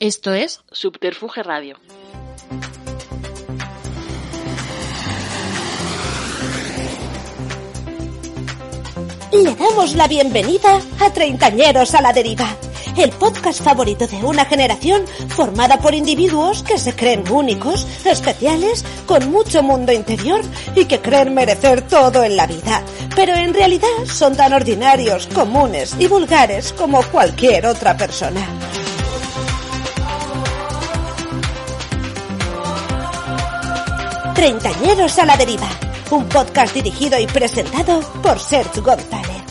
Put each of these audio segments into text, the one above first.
Esto es Subterfuge Radio. Le damos la bienvenida a Treintañeros a la Deriva, el podcast favorito de una generación formada por individuos que se creen únicos, especiales, con mucho mundo interior y que creen merecer todo en la vida, pero en realidad son tan ordinarios, comunes y vulgares como cualquier otra persona. Treintañeros a la deriva, un podcast dirigido y presentado por Sergio González.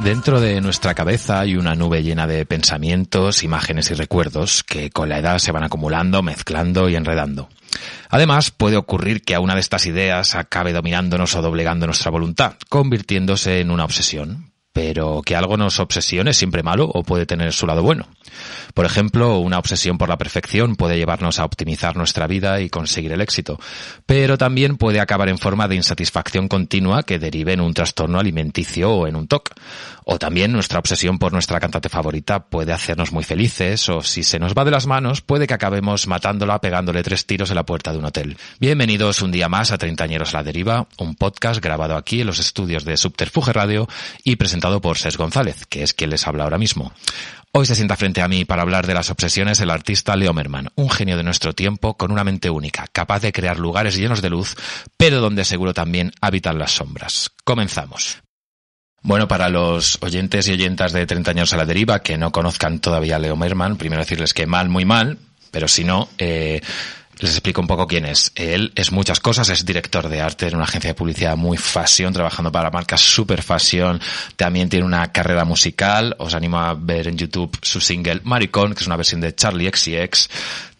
Dentro de nuestra cabeza hay una nube llena de pensamientos, imágenes y recuerdos que con la edad se van acumulando, mezclando y enredando. Además, puede ocurrir que a una de estas ideas acabe dominándonos o doblegando nuestra voluntad, convirtiéndose en una obsesión pero que algo nos obsesione siempre malo o puede tener su lado bueno. Por ejemplo, una obsesión por la perfección puede llevarnos a optimizar nuestra vida y conseguir el éxito, pero también puede acabar en forma de insatisfacción continua que derive en un trastorno alimenticio o en un TOC. O también nuestra obsesión por nuestra cantante favorita puede hacernos muy felices, o si se nos va de las manos, puede que acabemos matándola pegándole tres tiros en la puerta de un hotel. Bienvenidos un día más a Treintañeros La Deriva, un podcast grabado aquí en los estudios de Subterfuge Radio y presentado por Ses González, que es quien les habla ahora mismo. Hoy se sienta frente a mí para hablar de las obsesiones el artista Leo Merman, un genio de nuestro tiempo con una mente única, capaz de crear lugares llenos de luz, pero donde seguro también habitan las sombras. Comenzamos. Bueno, para los oyentes y oyentas de 30 años a la deriva que no conozcan todavía Leo Merman, primero decirles que mal, muy mal, pero si no, eh, les explico un poco quién es. Él es muchas cosas, es director de arte en una agencia de publicidad muy fashion, trabajando para marcas super fashion. También tiene una carrera musical. Os animo a ver en YouTube su single Maricón, que es una versión de Charlie X y XCX.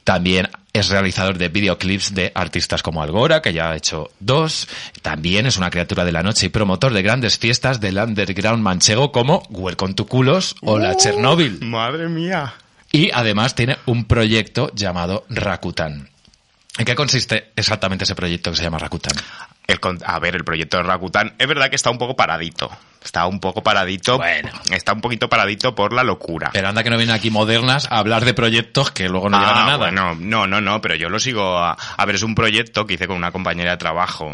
También es realizador de videoclips de artistas como Algora, que ya ha hecho dos. También es una criatura de la noche y promotor de grandes fiestas del underground manchego como Welcome to Culos o La uh, Chernobyl. ¡Madre mía! Y además tiene un proyecto llamado Rakutan. ¿En qué consiste exactamente ese proyecto que se llama Rakutan? a ver, el proyecto de Rakutan es verdad que está un poco paradito está un poco paradito. Bueno. Está un poquito paradito por la locura. Pero anda que no vienen aquí modernas a hablar de proyectos que luego no llegan a ah, nada. Bueno, no, no, no, pero yo lo sigo a, ver, es un proyecto que hice con una compañera de trabajo.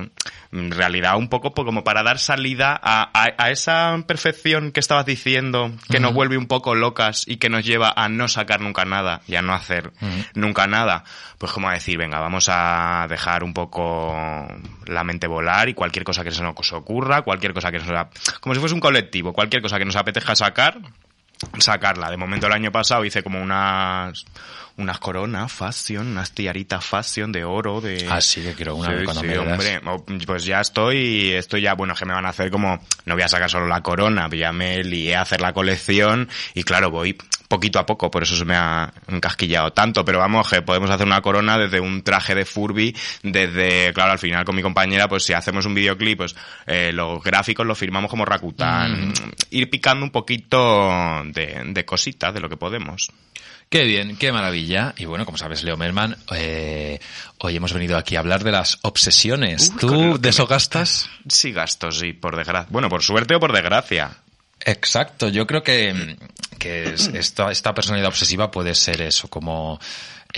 En realidad, un poco como para dar salida a, esa perfección que estabas diciendo, que nos vuelve un poco locas y que nos lleva a no sacar nunca nada y a no hacer nunca nada. Pues como a decir, venga, vamos a dejar un poco la mente volar y cualquier cosa que se nos ocurra, cualquier cosa que se nos si fuese un colectivo, cualquier cosa que nos apetezca sacar, sacarla. De momento el año pasado hice como unas unas coronas fashion, unas tiaritas fashion de oro, de... Ah, sí, que quiero una hombre, oh, pues ya estoy, estoy ya, bueno, que me van a hacer como, no voy a sacar solo la corona, ya me lié a hacer la colección y claro, voy poquito a poco, por eso se me ha encasquillado tanto, pero vamos, que podemos hacer una corona desde un traje de Furby, desde, claro, al final con mi compañera, pues si hacemos un videoclip, pues eh, los gráficos los firmamos como Rakutan... Mm. ir picando un poquito de, de cositas, de lo que podemos. Qué bien, qué maravilla. Y bueno, como sabes, Leo Merman, eh, hoy hemos venido aquí a hablar de las obsesiones. ¿Tú de eso gastas? Sí, gasto, sí, por desgracia. Bueno, por suerte o por desgracia. Exacto, yo creo que, que esta personalidad obsesiva puede ser eso, como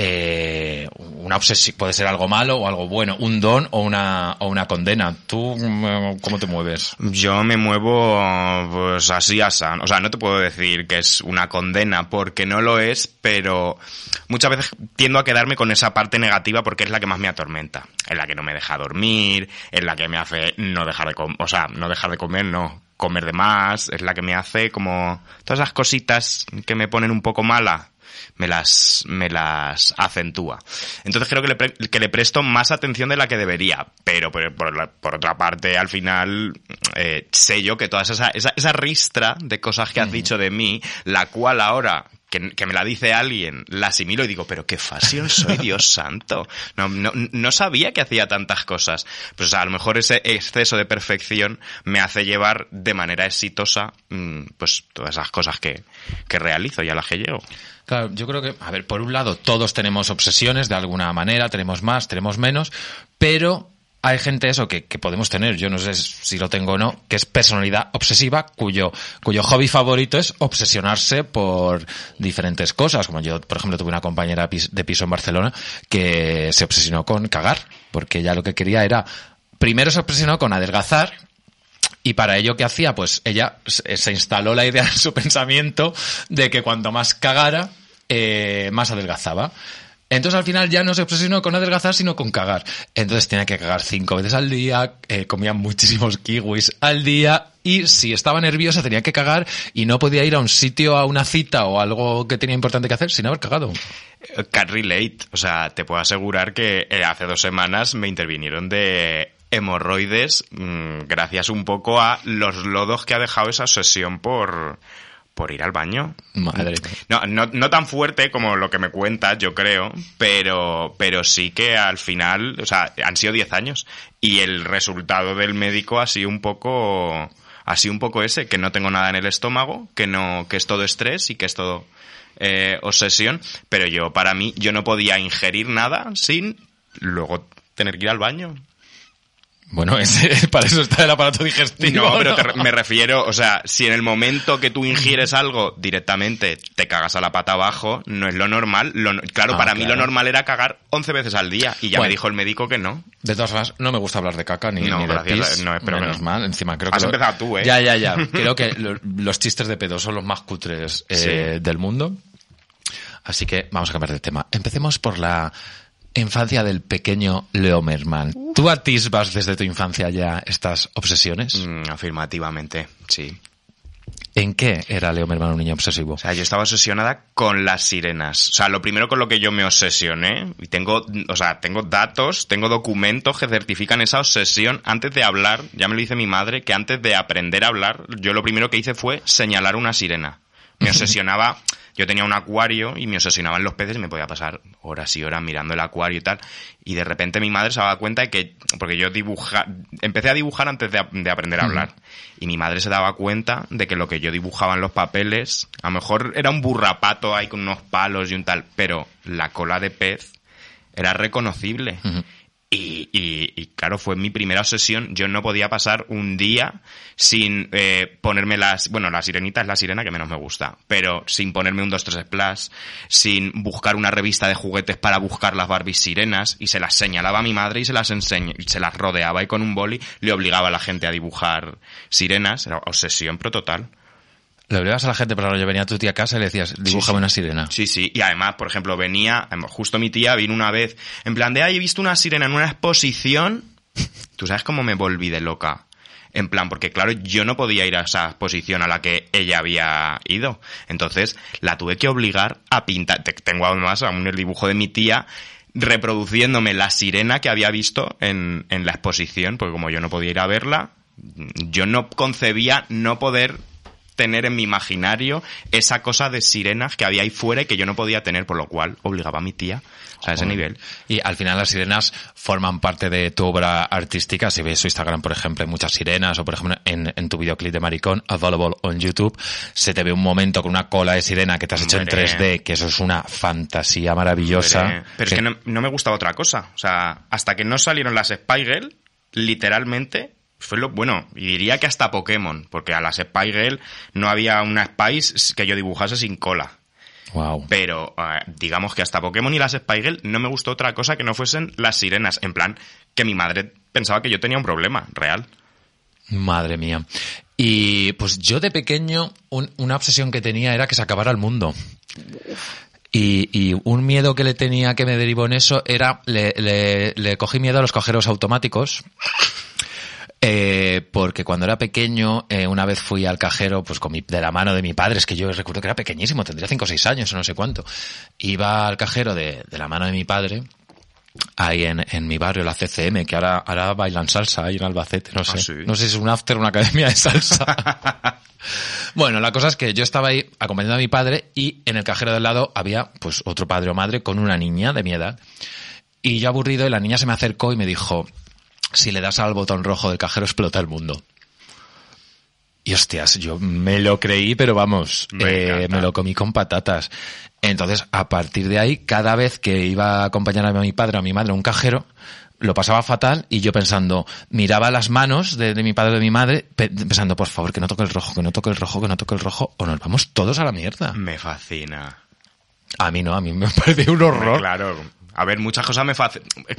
eh, una obsesión, puede ser algo malo o algo bueno, un don o una, o una condena. ¿Tú eh, cómo te mueves? Yo me muevo pues así a O sea, no te puedo decir que es una condena porque no lo es, pero muchas veces tiendo a quedarme con esa parte negativa porque es la que más me atormenta. Es la que no me deja dormir, es la que me hace no dejar de comer, o sea, no dejar de comer, no comer de más, es la que me hace como todas esas cositas que me ponen un poco mala me las, me las acentúa. Entonces creo que le, que le presto más atención de la que debería, pero, por, otra parte, al final eh, sé yo que toda esa, esa, ristra de cosas que has dicho de mí, la cual ahora que, me la dice alguien, la asimilo y digo, pero qué fácil soy, Dios santo. No, no, sabía que hacía tantas cosas. Pues a lo mejor ese exceso de perfección me hace llevar de manera exitosa mm, pues todas esas cosas que, que realizo y a las que llego. Claro, yo creo que, a ver, por un lado, todos tenemos obsesiones de alguna manera, tenemos más, tenemos menos, pero hay gente eso que, podemos tener, yo no sé si lo tengo o no, que es personalidad obsesiva, cuyo, cuyo hobby favorito es obsesionarse por diferentes cosas. Como yo, por ejemplo, tuve una compañera de piso en Barcelona que se obsesionó con cagar, porque ella lo que quería era, primero se obsesionó con adelgazar, y para ello, ¿qué hacía? Pues ella se instaló la idea en su pensamiento de que cuanto más cagara, eh, más adelgazaba. Entonces al final ya no se obsesionó con adelgazar, sino con cagar. Entonces tenía que cagar cinco veces al día, eh, comía muchísimos kiwis al día y si estaba nerviosa tenía que cagar y no podía ir a un sitio, a una cita o algo que tenía importante que hacer sin haber cagado. Eh, can't relate. O sea, te puedo asegurar que eh, hace dos semanas me intervinieron de hemorroides mm, gracias un poco a los lodos que ha dejado esa obsesión por por ir al baño. Madre. No, no, no, tan fuerte como lo que me cuentas, yo creo, pero, pero sí que al final, o sea, han sido 10 años y el resultado del médico ha sido un poco, un poco ese, que no tengo nada en el estómago, que no, que es todo estrés y que es todo eh, obsesión, pero yo, para mí, yo no podía ingerir nada sin luego tener que ir al baño. Bueno, ese, para eso está el aparato digestivo. No, pero me refiero, o sea, si en el momento que tú ingieres algo directamente te cagas a la pata abajo, no es lo normal. claro, ah, para mí lo normal era cagar 11 veces al día y ya me dijo el médico que no. De todas formas, no me gusta hablar de caca ni, de pis, menos mal. Encima creo que has empezado tú, ¿eh? Ya, ya, ya. creo que los chistes de pedo son los más cutres eh, del mundo. Así que vamos a cambiar de tema. Empecemos por la Infancia del pequeño Leo Merman. ¿Tú atisbas desde tu infancia ya estas obsesiones? Mm, afirmativamente, sí. ¿En qué era Leo Merman un niño obsesivo? O sea, yo estaba obsesionada con las sirenas. O sea, lo primero con lo que yo me obsesioné, y tengo, o sea, tengo datos, tengo documentos que certifican esa obsesión antes de hablar, ya me lo dice mi madre, que antes de aprender a hablar, yo lo primero que hice fue señalar una sirena. Me obsesionaba yo tenía un acuario y me obsesionaban los peces y me podía pasar horas y horas mirando el acuario y tal. Y de repente mi madre se daba cuenta de que, porque yo dibuja, empecé a dibujar antes de, aprender a hablar. Y mi madre se daba cuenta de que lo que yo dibujaba en los papeles, a lo mejor era un burrapato ahí con unos palos y un tal, pero la cola de pez era reconocible. Y, y, y, claro, fue mi primera obsesión. Yo no podía pasar un día sin eh, ponerme las. Bueno, la sirenita es la sirena que menos me gusta, pero sin ponerme un 2-3 Splash, sin buscar una revista de juguetes para buscar las Barbie sirenas, y se las señalaba a mi madre y se las enseñó, y se las rodeaba y con un boli le obligaba a la gente a dibujar sirenas. Era obsesión total. Lo obligabas a la gente, pero yo venía a tu tía a casa y le decías, dibújame una sirena. Sí, sí. Y además, por ejemplo, venía, justo mi tía vino una vez, en plan de, ay, he visto una sirena en una exposición. Tú sabes cómo me volví de loca. En plan, porque claro, yo no podía ir a esa exposición a la que ella había ido. Entonces, la tuve que obligar a pintar. Tengo además aún el dibujo de mi tía reproduciéndome la sirena que había visto en, en la exposición, porque como yo no podía ir a verla, yo no concebía no poder tener en mi imaginario esa cosa de sirenas que había ahí fuera y que yo no podía tener, por lo cual obligaba a mi tía a ese nivel. Y al final las sirenas forman parte de tu obra artística. Si ves su Instagram, por ejemplo, hay muchas sirenas, o por ejemplo, en, tu videoclip de Maricón, available on YouTube, se te ve un momento con una cola de sirena que te has hecho en 3D, que eso es una fantasía maravillosa. Pero es que no, me gustaba otra cosa. O sea, hasta que no salieron las Spiegel, literalmente bueno, y diría que hasta Pokémon, porque a las Spy no había una Spice que yo dibujase sin cola. Pero eh, digamos que hasta Pokémon y las Spy no me gustó otra cosa que no fuesen las sirenas. En plan, que mi madre pensaba que yo tenía un problema real. Madre mía. Y pues yo de pequeño, una obsesión que tenía era que se acabara el mundo. Y, un miedo que le tenía que me derivó en eso era, le, le cogí miedo a los cajeros automáticos. Eh, porque cuando era pequeño, eh, una vez fui al cajero, pues de la mano de mi padre, es que yo recuerdo que era pequeñísimo, tendría 5 o 6 años o no sé cuánto. Iba al cajero de, la mano de mi padre, ahí en, mi barrio, la CCM, que ahora, ahora bailan salsa ahí en Albacete, ah, no sé. si es un after una academia de salsa. bueno, la cosa es que yo estaba ahí acompañando a mi padre y en el cajero del lado había pues otro padre o madre con una niña de mi edad. Y yo aburrido, y la niña se me acercó y me dijo, si le das al botón rojo del cajero explota el mundo. Y hostias, yo me lo creí, pero vamos, eh, me, lo comí con patatas. Entonces, a partir de ahí, cada vez que iba a acompañar a mi padre o a mi madre a un cajero, lo pasaba fatal y yo pensando, miraba las manos de, de mi padre o de mi madre, pensando, por favor, que no toque el rojo, que no toque el rojo, que no toque el rojo, o nos vamos todos a la mierda. Me fascina. A mí no, a mí me parece un horror. Claro, a ver, muchas cosas me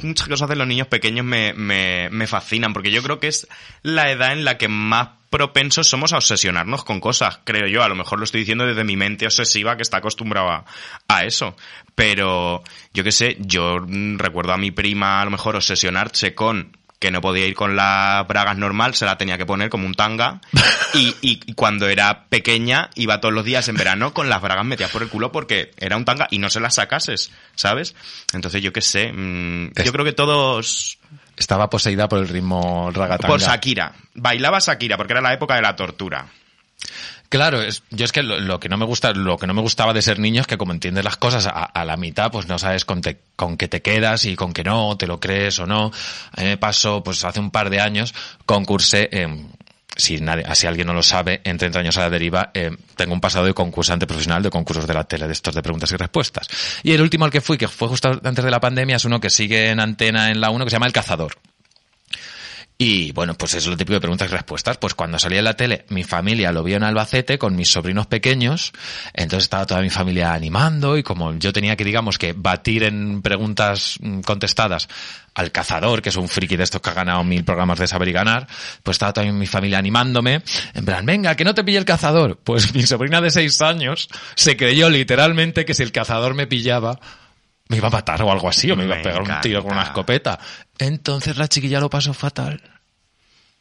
muchas cosas de los niños pequeños me, me fascinan, porque yo creo que es la edad en la que más propensos somos a obsesionarnos con cosas, creo yo. A lo mejor lo estoy diciendo desde mi mente obsesiva que está acostumbrada a eso. Pero yo qué sé, yo recuerdo a mi prima a lo mejor obsesionarse con que no podía ir con las bragas normal, se la tenía que poner como un tanga. Y, cuando era pequeña, iba todos los días en verano con las bragas metidas por el culo porque era un tanga y no se las sacases, ¿sabes? Entonces yo qué sé, mm, yo creo que todos... Estaba poseída por el ritmo ragatanga. Por Shakira. Bailaba Shakira porque era la época de la tortura. Claro, es, yo es que lo, que no me gusta, lo que no me gustaba de ser niño es que como entiendes las cosas a, la mitad, pues no sabes con, qué te quedas y con qué no, te lo crees o no. A mí me pasó, pues hace un par de años, concursé en si, nadie, así alguien no lo sabe, en 30 años a la deriva, eh, tengo un pasado de concursante profesional de concursos de la tele, de estos de preguntas y respuestas. Y el último al que fui, que fue justo antes de la pandemia, es uno que sigue en antena en la 1, que se llama El Cazador. Y bueno, pues es lo típico de preguntas y respuestas. Pues cuando salía en la tele, mi familia lo vio en Albacete con mis sobrinos pequeños, entonces estaba toda mi familia animando y como yo tenía que, digamos, que batir en preguntas mm, contestadas al cazador, que es un friki de estos que ha ganado mil programas de saber y ganar, pues estaba toda mi familia animándome, en plan, venga, que no te pille el cazador. Pues mi sobrina de seis años se creyó literalmente que si el cazador me pillaba, me iba a matar o algo así, o me, iba a pegar un tiro con una escopeta. Entonces la chiquilla lo pasó fatal.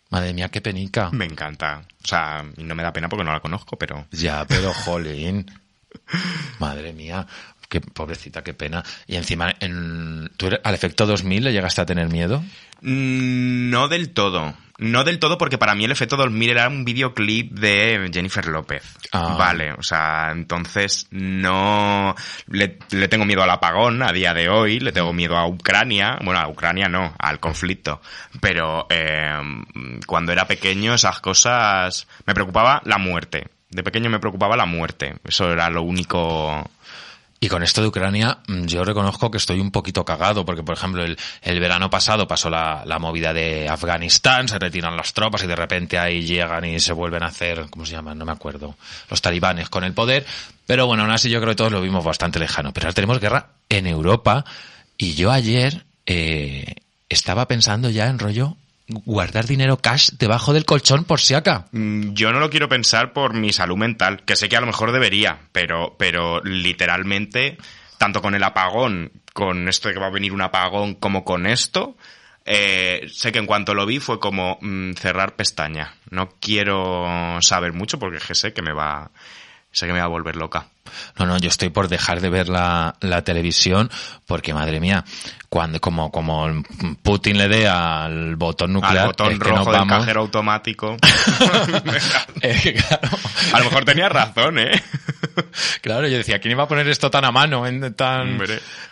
Madre mía, qué penica. Me encanta. O sea, no me da pena porque no la conozco, pero. Ya, pero jolín. Madre mía. Qué pobrecita, qué pena. Y encima, ¿tú al efecto 2000 le llegaste a tener miedo? Mm, no del todo. No del todo, porque para mí el efecto 2000 era un videoclip de Jennifer López. Ah. Vale, o sea, entonces no. Le, tengo miedo al apagón a día de hoy, le tengo miedo a Ucrania. Bueno, a Ucrania no, al conflicto. Pero eh, cuando era pequeño, esas cosas. Me preocupaba la muerte. De pequeño me preocupaba la muerte. Eso era lo único y con esto de Ucrania, mm, yo reconozco que estoy un poquito cagado, porque por ejemplo, el, verano pasado pasó la, la, movida de Afganistán, se retiran las tropas y de repente ahí llegan y se vuelven a hacer, ¿cómo se llaman? No me acuerdo, los talibanes con el poder. Pero bueno, aún así yo creo que todos lo vimos bastante lejano. Pero ahora tenemos guerra en Europa y yo ayer eh, estaba pensando ya en rollo, guardar dinero cash debajo del colchón por si acá. Mm, yo no lo quiero pensar por mi salud mental, que sé que a lo mejor debería, pero, pero literalmente, tanto con el apagón, con esto de que va a venir un apagón, como con esto, eh, sé que en cuanto lo vi fue como mm, cerrar pestaña. No quiero saber mucho porque sé que me va, sé que me va a volver loca. No, no, yo estoy por dejar de ver la, televisión porque, madre mía, cuando como, como Putin le dé al botón nuclear... Al botón rojo del cajero automático. claro. A lo mejor tenía razón, ¿eh? claro, yo decía, ¿quién iba a poner esto tan a mano? tan...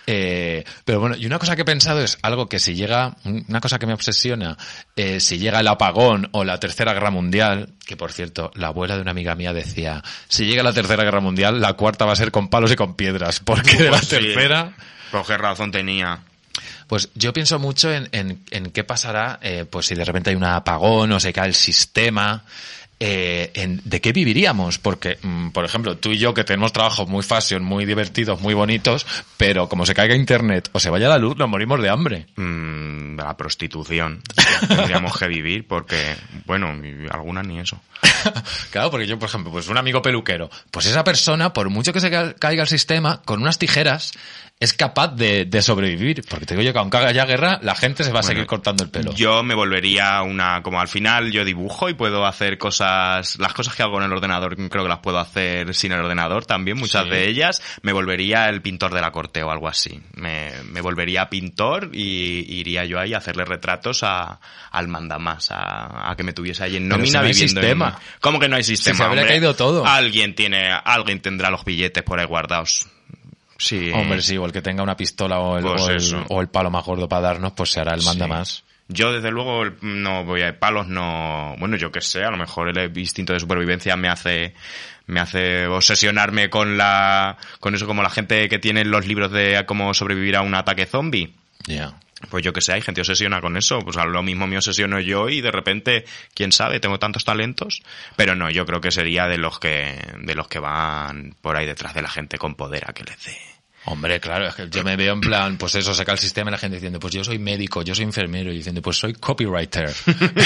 Eh, pero bueno, y una cosa que he pensado es algo que si llega, una cosa que me obsesiona, eh, si llega el apagón o la Tercera Guerra Mundial, que por cierto, la abuela de una amiga mía decía, si llega la Tercera Guerra Mundial, la cual cuarta va a ser con palos y con piedras, porque de la pues tercera... ¿por qué razón tenía. Pues yo pienso mucho en, en, qué pasará, eh, pues si de repente hay un apagón o se cae el sistema, eh, ¿de qué viviríamos? Porque, mm, por ejemplo, tú y yo que tenemos trabajos muy fashion, muy divertidos, muy bonitos, pero como se caiga internet o se vaya la luz, nos morimos de hambre. Mm, la prostitución. Tendríamos que vivir porque, bueno, algunas ni eso. claro, porque yo, por ejemplo, pues un amigo peluquero, pues esa persona, por mucho que se caiga el sistema, con unas tijeras es capaz de, sobrevivir. Porque te digo yo que aunque haya guerra, la gente se va a seguir cortando el pelo. Yo me volvería una. Como al final yo dibujo y puedo hacer cosas. Las cosas que hago en el ordenador, creo que las puedo hacer sin el ordenador también, muchas de ellas. Me volvería el pintor de la corte o algo así. Me, me volvería pintor y, iría yo ahí a hacerle retratos a, al mandamás, a, que me tuviese ahí en nómina viviendo. sistema. En... ¿Cómo que no hay sistema? se habría caído todo. Alguien tiene. Alguien tendrá los billetes por ahí guardados Sí. Hombre, sí, o el que tenga una pistola o el, pues o el, palo más gordo para darnos, pues se hará el manda más. Yo, desde luego, no voy a palos, no. Bueno, yo qué sé, a lo mejor el instinto de supervivencia me hace me hace obsesionarme con la con eso como la gente que tiene los libros de cómo sobrevivir a un ataque zombie. Ya pues yo que sé, hay gente obsesiona con eso, pues a lo mismo me obsesiono yo y de repente, quién sabe, tengo tantos talentos, pero no, yo creo que sería de los que, de los que van por ahí detrás de la gente con poder a que les dé. Hombre, claro, es que yo me veo en plan, pues eso, saca el sistema y la gente diciendo, pues yo soy médico, yo soy enfermero, y diciendo, pues soy copywriter.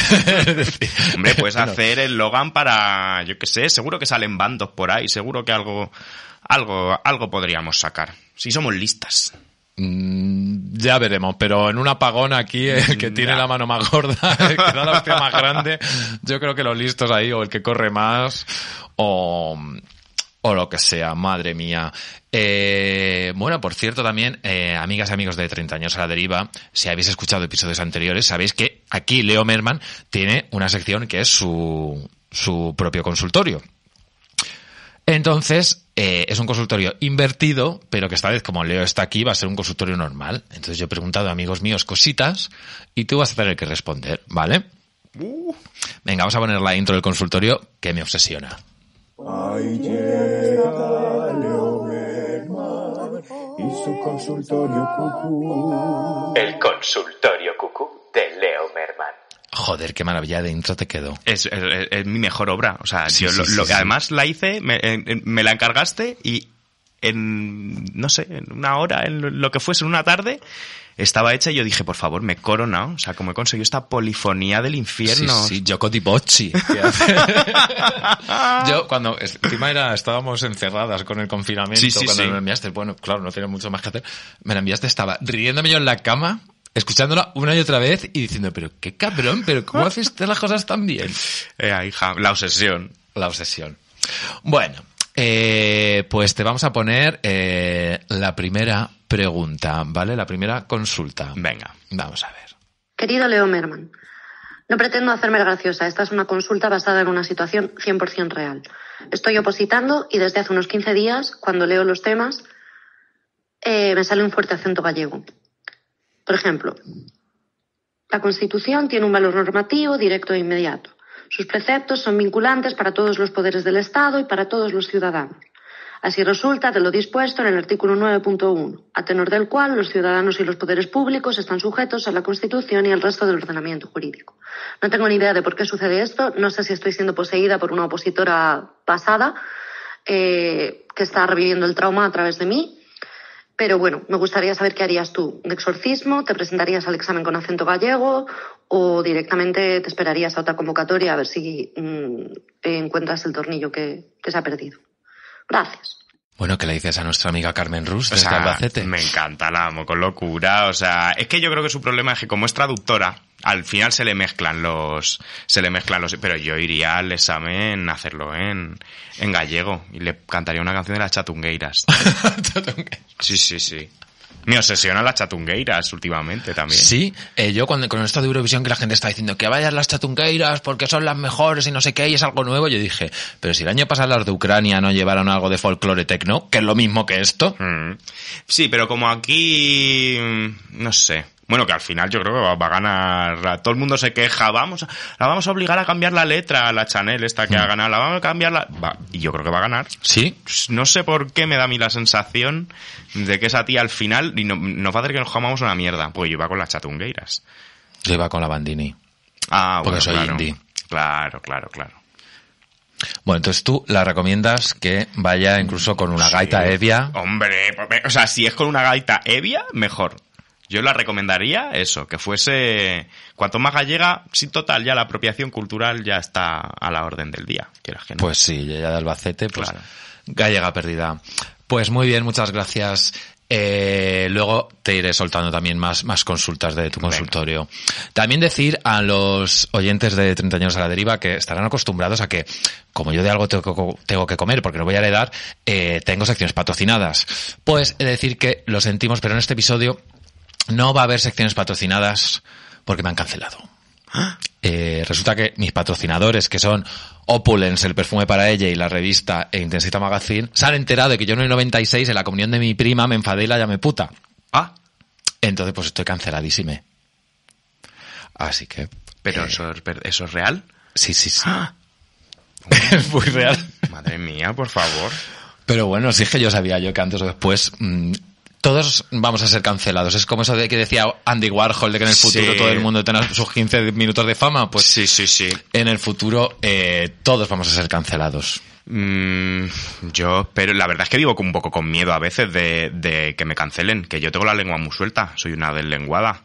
Hombre, puedes hacer el Logan para, yo qué sé, seguro que salen bandos por ahí, seguro que algo, algo, algo podríamos sacar, si somos listas. Mm, ya veremos, pero en un apagón aquí, el eh, mm, que tiene la mano más gorda, el que da la hostia más grande, yo creo que los listos ahí, o el que corre más, o, lo que sea, madre mía. Eh, bueno, por cierto, también, eh, amigas y amigos de 30 años a la deriva, si habéis escuchado episodios anteriores, sabéis que aquí Leo Merman tiene una sección que es su, su propio consultorio entonces, eh, es un consultorio invertido, pero que esta vez, como Leo está aquí, va a ser un consultorio normal. Entonces, yo he preguntado a amigos míos cositas y tú vas a tener que responder, ¿vale? Venga, vamos a poner la intro del consultorio que me obsesiona. y consultorio cucú. El consultorio Joder, qué maravilla de intro te quedó. Es, es, mi mejor obra. O sea, yo lo, que además la hice, me, me la encargaste y en, no sé, en una hora, en lo que fuese, en una tarde, estaba hecha y yo dije, por favor, me corona. O sea, como he conseguido esta polifonía del infierno. Sí, sí, Yoko yo, cuando, encima era, estábamos encerradas con el confinamiento, cuando me la enviaste, bueno, claro, no tenía mucho más que hacer, me la enviaste, estaba riéndome yo en la cama escuchándola una y otra vez y diciendo, pero qué cabrón, pero ¿cómo haces las cosas tan bien? Eh, la obsesión. La obsesión. Bueno, eh, pues te vamos a poner eh, la primera pregunta, ¿vale? La primera consulta. Venga, vamos a ver. Querido Leo Merman, no pretendo hacerme graciosa. Esta es una consulta basada en una situación 100% real. Estoy opositando y desde hace unos 15 días, cuando leo los temas, me sale un fuerte acento gallego. Por ejemplo, la Constitución tiene un valor normativo directo e inmediato. Sus preceptos son vinculantes para todos los poderes del Estado y para todos los ciudadanos. Así resulta de lo dispuesto en el artículo 9.1, a tenor del cual los ciudadanos y los poderes públicos están sujetos a la Constitución y al resto del ordenamiento jurídico. No tengo ni idea de por qué sucede esto. No sé si estoy siendo poseída por una opositora pasada eh, que está reviviendo el trauma a través de mí, pero bueno, me gustaría saber qué harías tú. ¿Un exorcismo? ¿Te presentarías al examen con acento gallego? ¿O directamente te esperarías a otra convocatoria a ver si mm, encuentras el tornillo que, que se ha perdido? Gracias. Bueno, ¿qué le dices a nuestra amiga Carmen Rus de Me encanta, la amo con locura. O sea, es que yo creo que su problema es que como es traductora, al final se le mezclan los. Se le mezclan los. Pero yo iría al examen a hacerlo en, en gallego. Y le cantaría una canción de las chatungueiras. sí, sí, sí. Me obsesionan las chatungueiras últimamente también. Sí, eh, yo cuando, con esto de Eurovisión que la gente está diciendo que vayan las chatungueiras porque son las mejores y no sé qué y es algo nuevo, yo dije, pero si el año pasado las de Ucrania no llevaron algo de folclore tecno, que es lo mismo que esto. Mm. Sí, pero como aquí, no sé, bueno, que al final yo creo que va, a ganar. Todo el mundo se queja, vamos, a, la vamos a obligar a cambiar la letra a la Chanel esta que ha mm. ganado, la vamos a cambiar la. y yo creo que va a ganar. Sí. Pues no sé por qué me da a mí la sensación de que esa tía al final no, nos va a hacer que nos jamamos una mierda. Pues yo iba con las chatungueiras. Yo iba con la Bandini. Ah, bueno, Porque soy claro. Claro, claro, claro. Bueno, entonces tú la recomiendas que vaya incluso con una gaita evia. Hombre, pues, o sea, si es con una gaita evia, mejor. Yo la recomendaría eso, que fuese cuanto más gallega, sí total, ya la apropiación cultural ya está a la orden del día, que Pues sí, ya de Albacete, pues gallega perdida. Pues muy bien, muchas gracias. Eh, luego te iré soltando también más, más consultas de tu consultorio. También decir a los oyentes de 30 años a la deriva que estarán acostumbrados a que, como yo de algo tengo, que comer porque no voy a heredar, eh, tengo secciones patrocinadas. Pues he decir que lo sentimos, pero en este episodio no va a haber secciones patrocinadas porque me han cancelado. ¿Ah? Eh, resulta que mis patrocinadores, que son Opulence, el perfume para ella, y la revista e Intensita Magazine, se han enterado de que yo en el 96, en la comunión de mi prima, me enfadé y la puta. Ah. Entonces, pues estoy canceladísime. Así que. Pero eh, eso, es real. Sí, sí, sí. Ah. es muy real. Madre mía, por favor. Pero bueno, sí es que yo sabía yo que antes o después mm, todos vamos a ser cancelados. Es como eso de que decía Andy Warhol de que en el futuro todo el mundo tendrá sus 15 minutos de fama. Pues sí, sí, sí. En el futuro eh, todos vamos a ser cancelados. Mm, yo, pero la verdad es que vivo un poco con miedo a veces de, que me cancelen, que yo tengo la lengua muy suelta, soy una deslenguada.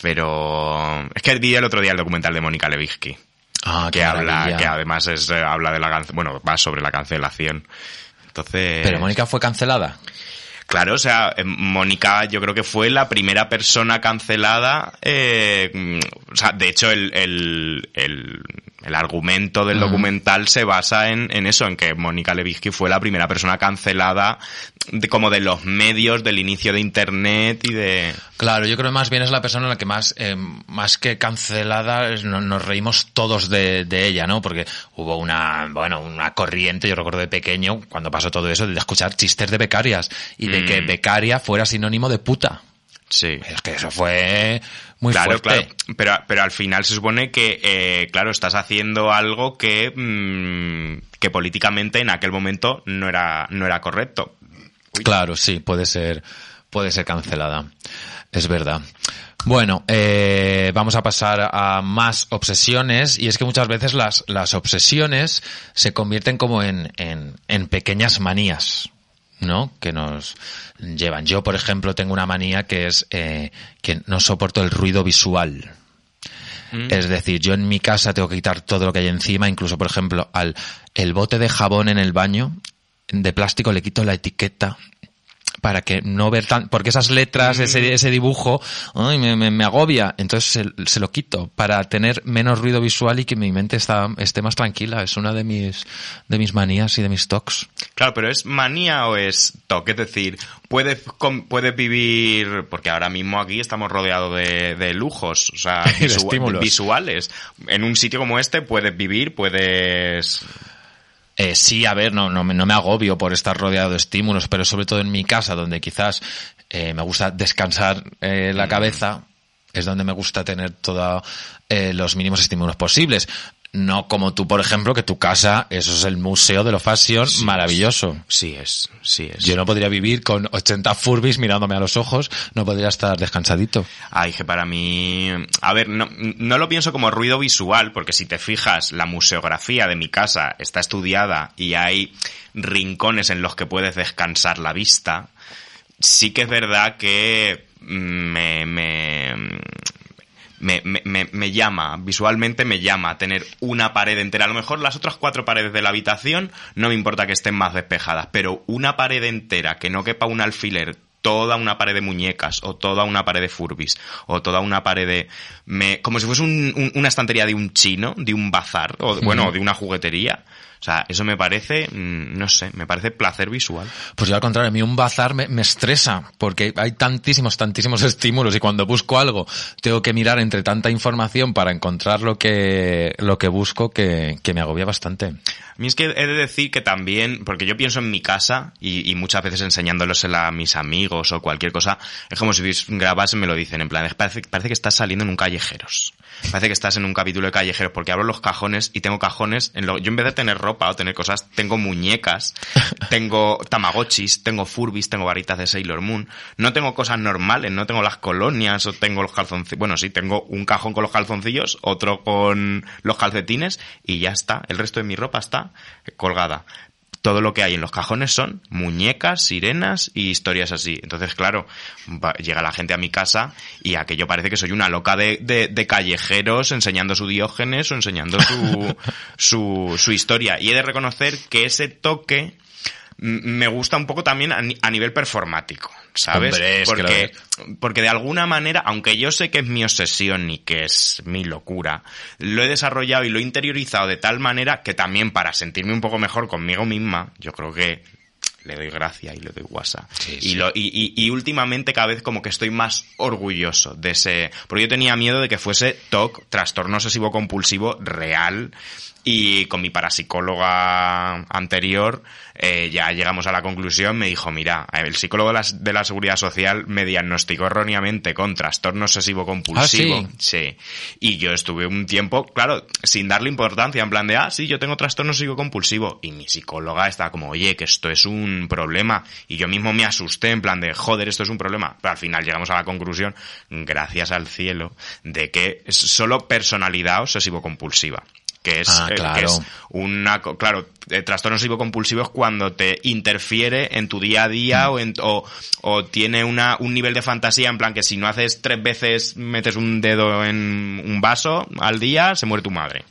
Pero es que vi el otro día el documental de Mónica Levitsky Ah, que habla, que además es, eh, habla de la bueno, va sobre la cancelación. Entonces. Pero Mónica fue cancelada. Claro, o sea, eh, Mónica yo creo que fue la primera persona cancelada. Eh, mm, o sea, de hecho, el, el, el el argumento del documental se basa en, eso, en que Mónica Levitsky fue la primera persona cancelada como de los medios, del inicio de Internet y de... Claro, yo creo que más bien es la persona en la que más, eh, más que cancelada nos reímos todos de, ella, ¿no? Porque hubo una, bueno, una corriente, yo recuerdo de pequeño, cuando pasó todo eso, de escuchar chistes de becarias y de que mm. becaria fuera sinónimo de puta. Sí. Es que eso fue muy claro, Claro, pero, pero al final se supone que, eh, claro, estás haciendo algo que, mm, que políticamente en aquel momento no era, no era correcto. Claro, sí, puede ser, puede ser cancelada. Es verdad. Bueno, eh, vamos a pasar a más obsesiones y es que muchas veces las, las obsesiones se convierten como en, en pequeñas manías. ¿no? que nos llevan. Yo, por ejemplo, tengo una manía que es eh, que no soporto el ruido visual. Mm. Es decir, yo en mi casa tengo que quitar todo lo que hay encima, incluso, por ejemplo, al el bote de jabón en el baño de plástico le quito la etiqueta para que no ver tan, porque esas letras, ese, dibujo, me, agobia, entonces se, lo quito para tener menos ruido visual y que mi mente está, esté más tranquila. Es una de mis, de mis manías y de mis tocs. Claro, pero ¿es manía o es toque? Es decir, puedes, puedes vivir, porque ahora mismo aquí estamos rodeados de, lujos, o sea, de visuales. En un sitio como este puedes vivir, puedes eh, sí, a ver, no, no, no, me agobio por estar rodeado de estímulos, pero sobre todo en mi casa, donde quizás eh, me gusta descansar eh, la mm. cabeza, es donde me gusta tener todos los mínimos estímulos posibles. No como tú, por ejemplo, que tu casa, eso es el museo de los fashion, maravilloso. Sí, es, sí es. Yo no podría vivir con 80 furbis mirándome a los ojos, no podría estar descansadito. Ay, que para mí... A ver, no, no lo pienso como ruido visual, porque si te fijas, la museografía de mi casa está estudiada y hay rincones en los que puedes descansar la vista. Sí que es verdad que mm, me, me, me, me, llama, visualmente me llama tener una pared entera. A lo mejor las otras cuatro paredes de la habitación no me importa que estén más despejadas, pero una pared entera que no quepa un alfiler, toda una pared de muñecas, o toda una pared de furbis, o toda una pared de. Me, como si fuese un, una estantería de un chino, de un bazar, o, bueno, de una juguetería. O sea, eso me parece, mm, no sé, me parece placer visual. Pues yo al contrario, a mí un bazar me, estresa porque hay tantísimos, tantísimos estímulos y cuando busco algo tengo que mirar entre tanta información para encontrar lo que, lo que busco que, que me agobia bastante. A mí es que he de decir que también, porque yo pienso en mi casa y, muchas veces enseñándolos a mis amigos o cualquier cosa, es como si grabas me lo dicen, en plan, parece, parece que estás saliendo en un callejeros parece que estás en un capítulo de callejeros, porque abro los cajones y tengo cajones. En yo en vez de tener ropa o tener cosas, tengo muñecas, tengo tamagotchis, tengo furbis, tengo varitas de Sailor Moon. No tengo cosas normales, no tengo las colonias o tengo los calzoncillos. Bueno, sí, tengo un cajón con los calzoncillos, otro con los calcetines y ya está. El resto de mi ropa está colgada todo lo que hay en los cajones son muñecas, sirenas y historias así. Entonces, claro, llega la gente a mi casa y aquello parece que soy una loca de, callejeros enseñando su Diógenes o enseñando su, su historia. Y he de reconocer que ese toque me gusta un poco también a, nivel performático, ¿sabes? porque, porque de alguna manera, aunque yo sé que es mi obsesión y que es mi locura, lo he desarrollado y lo he interiorizado de tal manera que también para sentirme un poco mejor conmigo misma, yo creo que le doy gracia y le doy guasa. Y, y, últimamente cada vez como que estoy más orgulloso de ese... Porque yo tenía miedo de que fuese TOC, trastorno obsesivo compulsivo real, y con mi parapsicóloga anterior eh, ya llegamos a la conclusión, me dijo, mira, el psicólogo de la, seguridad social me diagnosticó erróneamente con trastorno obsesivo compulsivo. Ah, sí? Y yo estuve un tiempo, claro, sin darle importancia, en plan de, ah, sí, yo tengo trastorno obsesivo compulsivo. Y mi psicóloga estaba como, oye, que esto es un problema. Y yo mismo me asusté, en plan de, joder, esto es un problema. Pero al final llegamos a la conclusión, gracias al cielo, de que es solo personalidad obsesivo compulsiva que es, ah, eh, un claro. que es claro, eh, trastornos cuando te interfiere en tu día a día mm. o, o, o, tiene una, un nivel de fantasía en plan que si no haces tres veces metes un dedo en un vaso al día, se muere tu madre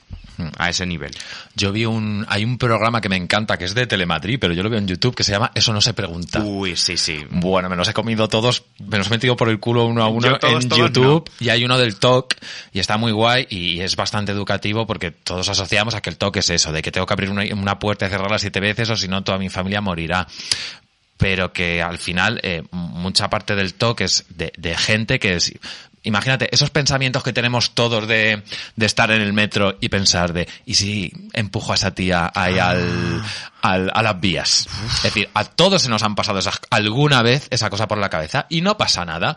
a ese nivel. Yo vi un, hay un programa que me encanta, que es de Telemadrid, pero yo lo veo en YouTube, que se llama Eso no se pregunta. Uy, sí, sí. Bueno, me los he comido todos, me los he metido por el culo uno a uno en YouTube, y hay uno del TOC, y está muy guay, y es bastante educativo, porque todos asociamos a que el TOC es eso, de que tengo que abrir una, puerta y cerrarla siete veces, o si no, toda mi familia morirá pero que al final eh, mucha parte del TOC es de, de gente que es, Imagínate, esos pensamientos que tenemos todos de, de estar en el metro y pensar de, ¿y si empujo a esa tía ahí ah. al, a las vías? Es decir, a todos se nos han pasado alguna vez esa cosa por la cabeza y no pasa nada.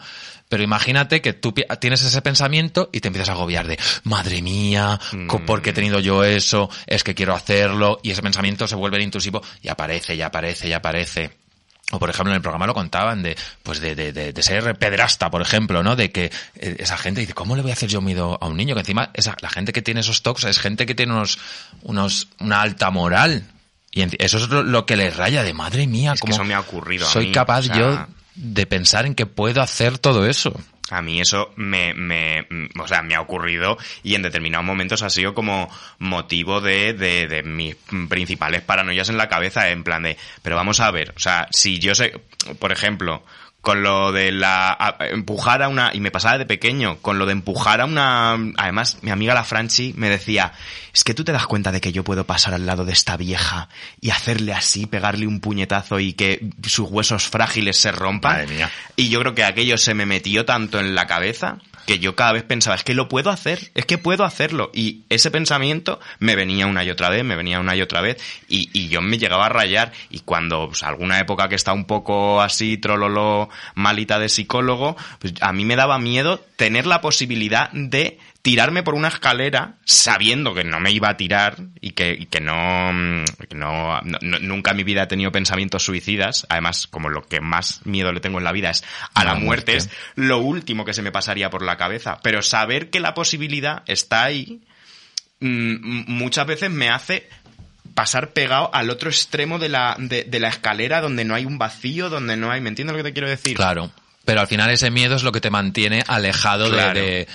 Pero imagínate que tú tienes ese pensamiento y te empiezas a agobiar de, madre mía, ¿por qué he mm. tenido yo eso? Es que quiero hacerlo. Y ese pensamiento se vuelve intrusivo y aparece, y aparece, y aparece o por ejemplo en el programa lo contaban de pues de, de, de, ser pedrasta por ejemplo no de que eh, esa gente dice cómo le voy a hacer yo miedo a un niño que encima esa, la gente que tiene esos toques es gente que tiene unos unos una alta moral y eso es lo, que les raya de madre mía ¿cómo eso me ha ocurrido soy capaz yo de pensar en que puedo hacer todo eso a mí eso me, me, o sea, me ha ocurrido y en determinados momentos ha sido como motivo de, de, de, mis principales paranoias en la cabeza, en plan de, pero vamos a ver, o sea, si yo sé, por ejemplo, con lo de la empujar a una y me pasaba de pequeño con lo de empujar a una además mi amiga la Franchi me decía es que tú te das cuenta de que yo puedo pasar al lado de esta vieja y hacerle así pegarle un puñetazo y que sus huesos frágiles se rompan y yo creo que aquello se me metió tanto en la cabeza que yo cada vez pensaba, es que lo puedo hacer, es que puedo hacerlo. Y ese pensamiento me venía una y otra vez, me venía una y otra vez, y, yo me llegaba a rayar. Y cuando pues, alguna época que está un poco así, trololo, malita de psicólogo, pues a mí me daba miedo tener la posibilidad de tirarme por una escalera sabiendo que no me iba a tirar y que, que mm, no, nunca en mi vida he tenido pensamientos suicidas. Además, como lo que más miedo le tengo en la vida es a la, muerte, es lo último que se me pasaría por la cabeza. Pero saber que la posibilidad está ahí mm, mm, muchas veces me hace pasar pegado al otro extremo de la, de la escalera donde no hay un vacío, donde no hay... ¿Me entiendes lo que te quiero decir? Claro. Pero al final ese miedo es lo que te mantiene alejado de,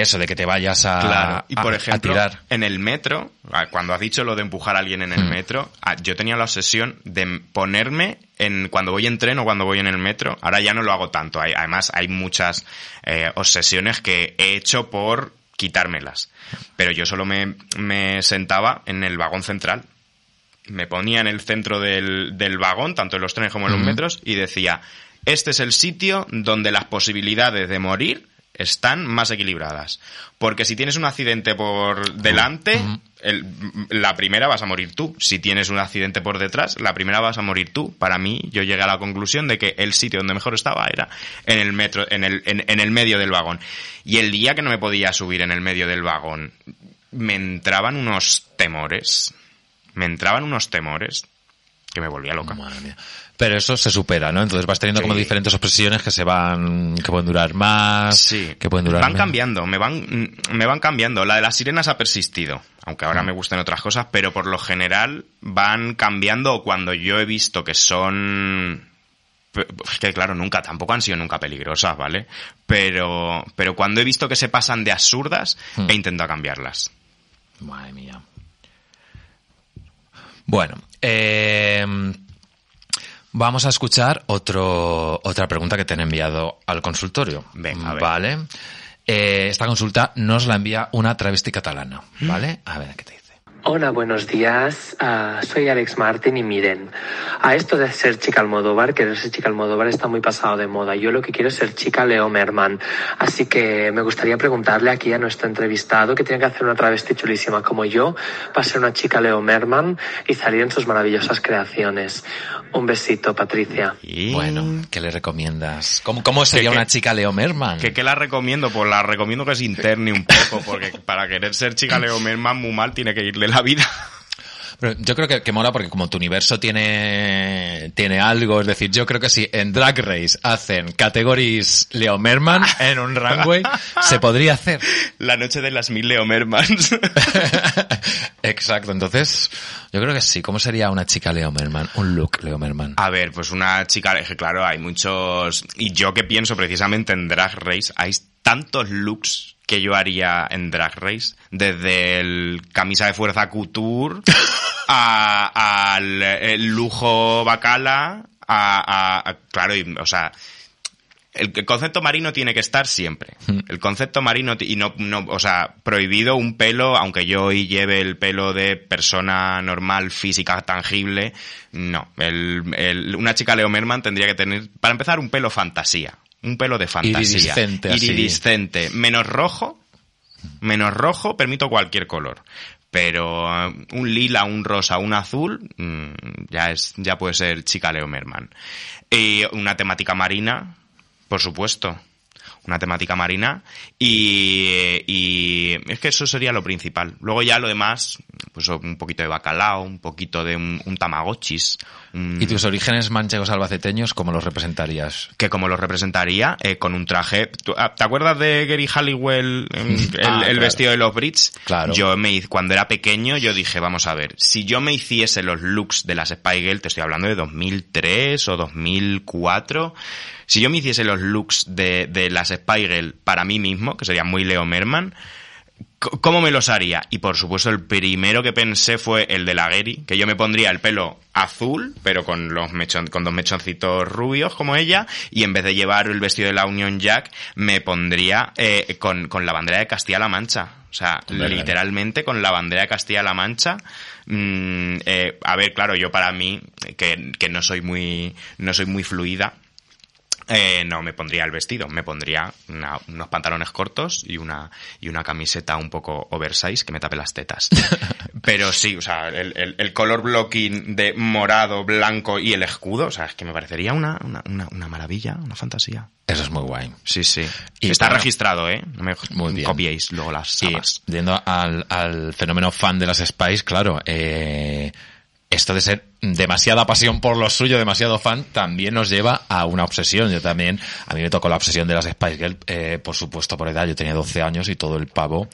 eso, de que te vayas a, claro. y por ejemplo, tirar. En el metro, cuando has dicho lo de empujar a alguien en el mm. metro, yo tenía la obsesión de ponerme en, cuando voy en tren o cuando voy en el metro. Ahora ya no lo hago tanto. además, hay muchas eh, obsesiones que he hecho por quitármelas. Pero yo solo me, sentaba en el vagón central. Me ponía en el centro del, vagón, tanto en los trenes como en los mm. metros, y decía, este es el sitio donde las posibilidades de morir están más equilibradas. Porque si tienes un accidente por delante, la primera vas a morir tú. Si tienes un accidente por detrás, la primera vas a morir tú. Para mí, yo llegué a la conclusión de que el sitio donde mejor estaba era en el metro, en el, en, en el medio del vagón. Y el día que no me podía subir en el medio del vagón, me entraban unos temores. Me entraban unos temores que me volvía loca. Madre mía pero eso se supera, ¿no? Entonces vas teniendo como diferentes obsesiones que se van, que pueden durar más, sí. que pueden durar Van cambiando, me van, me van cambiando. La de las sirenas ha persistido, aunque ahora mm. me gusten otras cosas, pero por lo general van cambiando cuando yo he visto que son que claro, nunca, tampoco han sido nunca peligrosas, ¿vale? Pero, pero cuando he visto que se pasan de absurdas, mm. he intentado cambiarlas. Madre mía. Bueno, eh, Vamos a escuchar otro, otra pregunta que te han enviado al consultorio. Venga, Vale. Eh, esta consulta nos la envía una travesti catalana. Mm. ¿Vale? A ver, ¿qué te dice? Hola, buenos días. Ah, soy Alex Martin y miren, a esto de ser chica Almodóvar, querer ser chica Almodóvar está muy pasado de moda. Yo lo que quiero es ser chica Leo Merman. Así que me gustaría preguntarle aquí a nuestro entrevistado que tiene que hacer una travesti chulísima como yo para ser una chica Leo Merman y salir en sus maravillosas creaciones. Un besito, Patricia. Bueno, ¿qué le recomiendas? ¿Cómo, sería una chica Leo Merman? ¿Qué que la recomiendo? Pues la recomiendo que se interne un poco, porque para querer ser chica Leo Merman muy mal tiene que irle la vida. yo creo que, que, mola porque como tu universo tiene, tiene algo, es decir, yo creo que si en Drag Race hacen categories Leo Merman en un runway, se podría hacer. La noche de las mil Leo Mermans. Exacto, entonces yo creo que sí. ¿Cómo sería una chica Leo Merman? Un look Leo Merman. A ver, pues una chica, claro, hay muchos... Y yo que pienso precisamente en Drag Race, hay tantos looks que yo haría en Drag Race desde el camisa de fuerza couture al eh, lujo bacala a, claro, o sea, el, concepto marino tiene que estar siempre. Hmm. El concepto marino y no, no, o sea, prohibido un pelo, aunque yo hoy lleve el pelo de persona normal, física, tangible, no. El, una chica Leo Merman tendría que tener, para empezar, un pelo fantasía. Un pelo de fantasía. Iridiscente. Iridiscente. Menos rojo Menos rojo, permito cualquier color. Pero eh, un lila, un rosa, un azul, mm, ya, es, ya puede ser chica Leo Merman. Y una temática marina, por supuesto una temática marina y, eh, es que eso sería lo principal. Luego ya lo demás pues un poquito de bacalao, un poquito de un, tamagotchis. ¿Y tus orígenes manchegos albaceteños cómo los representarías? Que como los representaría, eh, con un traje... Ah, ¿Te acuerdas de Gary Halliwell, el, ah, vestido de los Brits? Claro. Yo me, cuando era pequeño, yo dije, vamos a ver, si yo me hiciese los looks de las Spiegel, te estoy hablando de 2003 o 2004, si yo me hiciese los looks de, las Spiegel para mí mismo, que sería muy Leo Merman, ¿Cómo me los haría? Y por supuesto, el primero que pensé fue el de la Gary, que yo me pondría el pelo azul, pero con, los dos mechoncitos rubios como ella, y en vez de llevar el vestido de la Union Jack, me pondría eh, con, la bandera de Castilla-La Mancha. O sea, literalmente con la bandera de Castilla-La Mancha. Mm, eh, a ver, claro, yo para mí, que, que no soy muy, no soy muy fluida, eh, no me pondría el vestido, me pondría unos pantalones cortos y una, y una camiseta un poco oversize que me tape las tetas. Pero sí, o sea, el, el, color blocking de morado, blanco y el escudo, o sea, es que me parecería una, una, maravilla, una fantasía. Eso es muy guay. Sí, sí. Está registrado, ¿eh? No me copiéis luego las Sí, Yendo al, al, fenómeno fan de las Spice, claro, eh esto de ser demasiada pasión por lo suyo, demasiado fan, también nos lleva a una obsesión. Yo también, a mí me tocó la obsesión de las Spice Girls, eh, por supuesto, por edad. Yo tenía 12 años y todo el pavo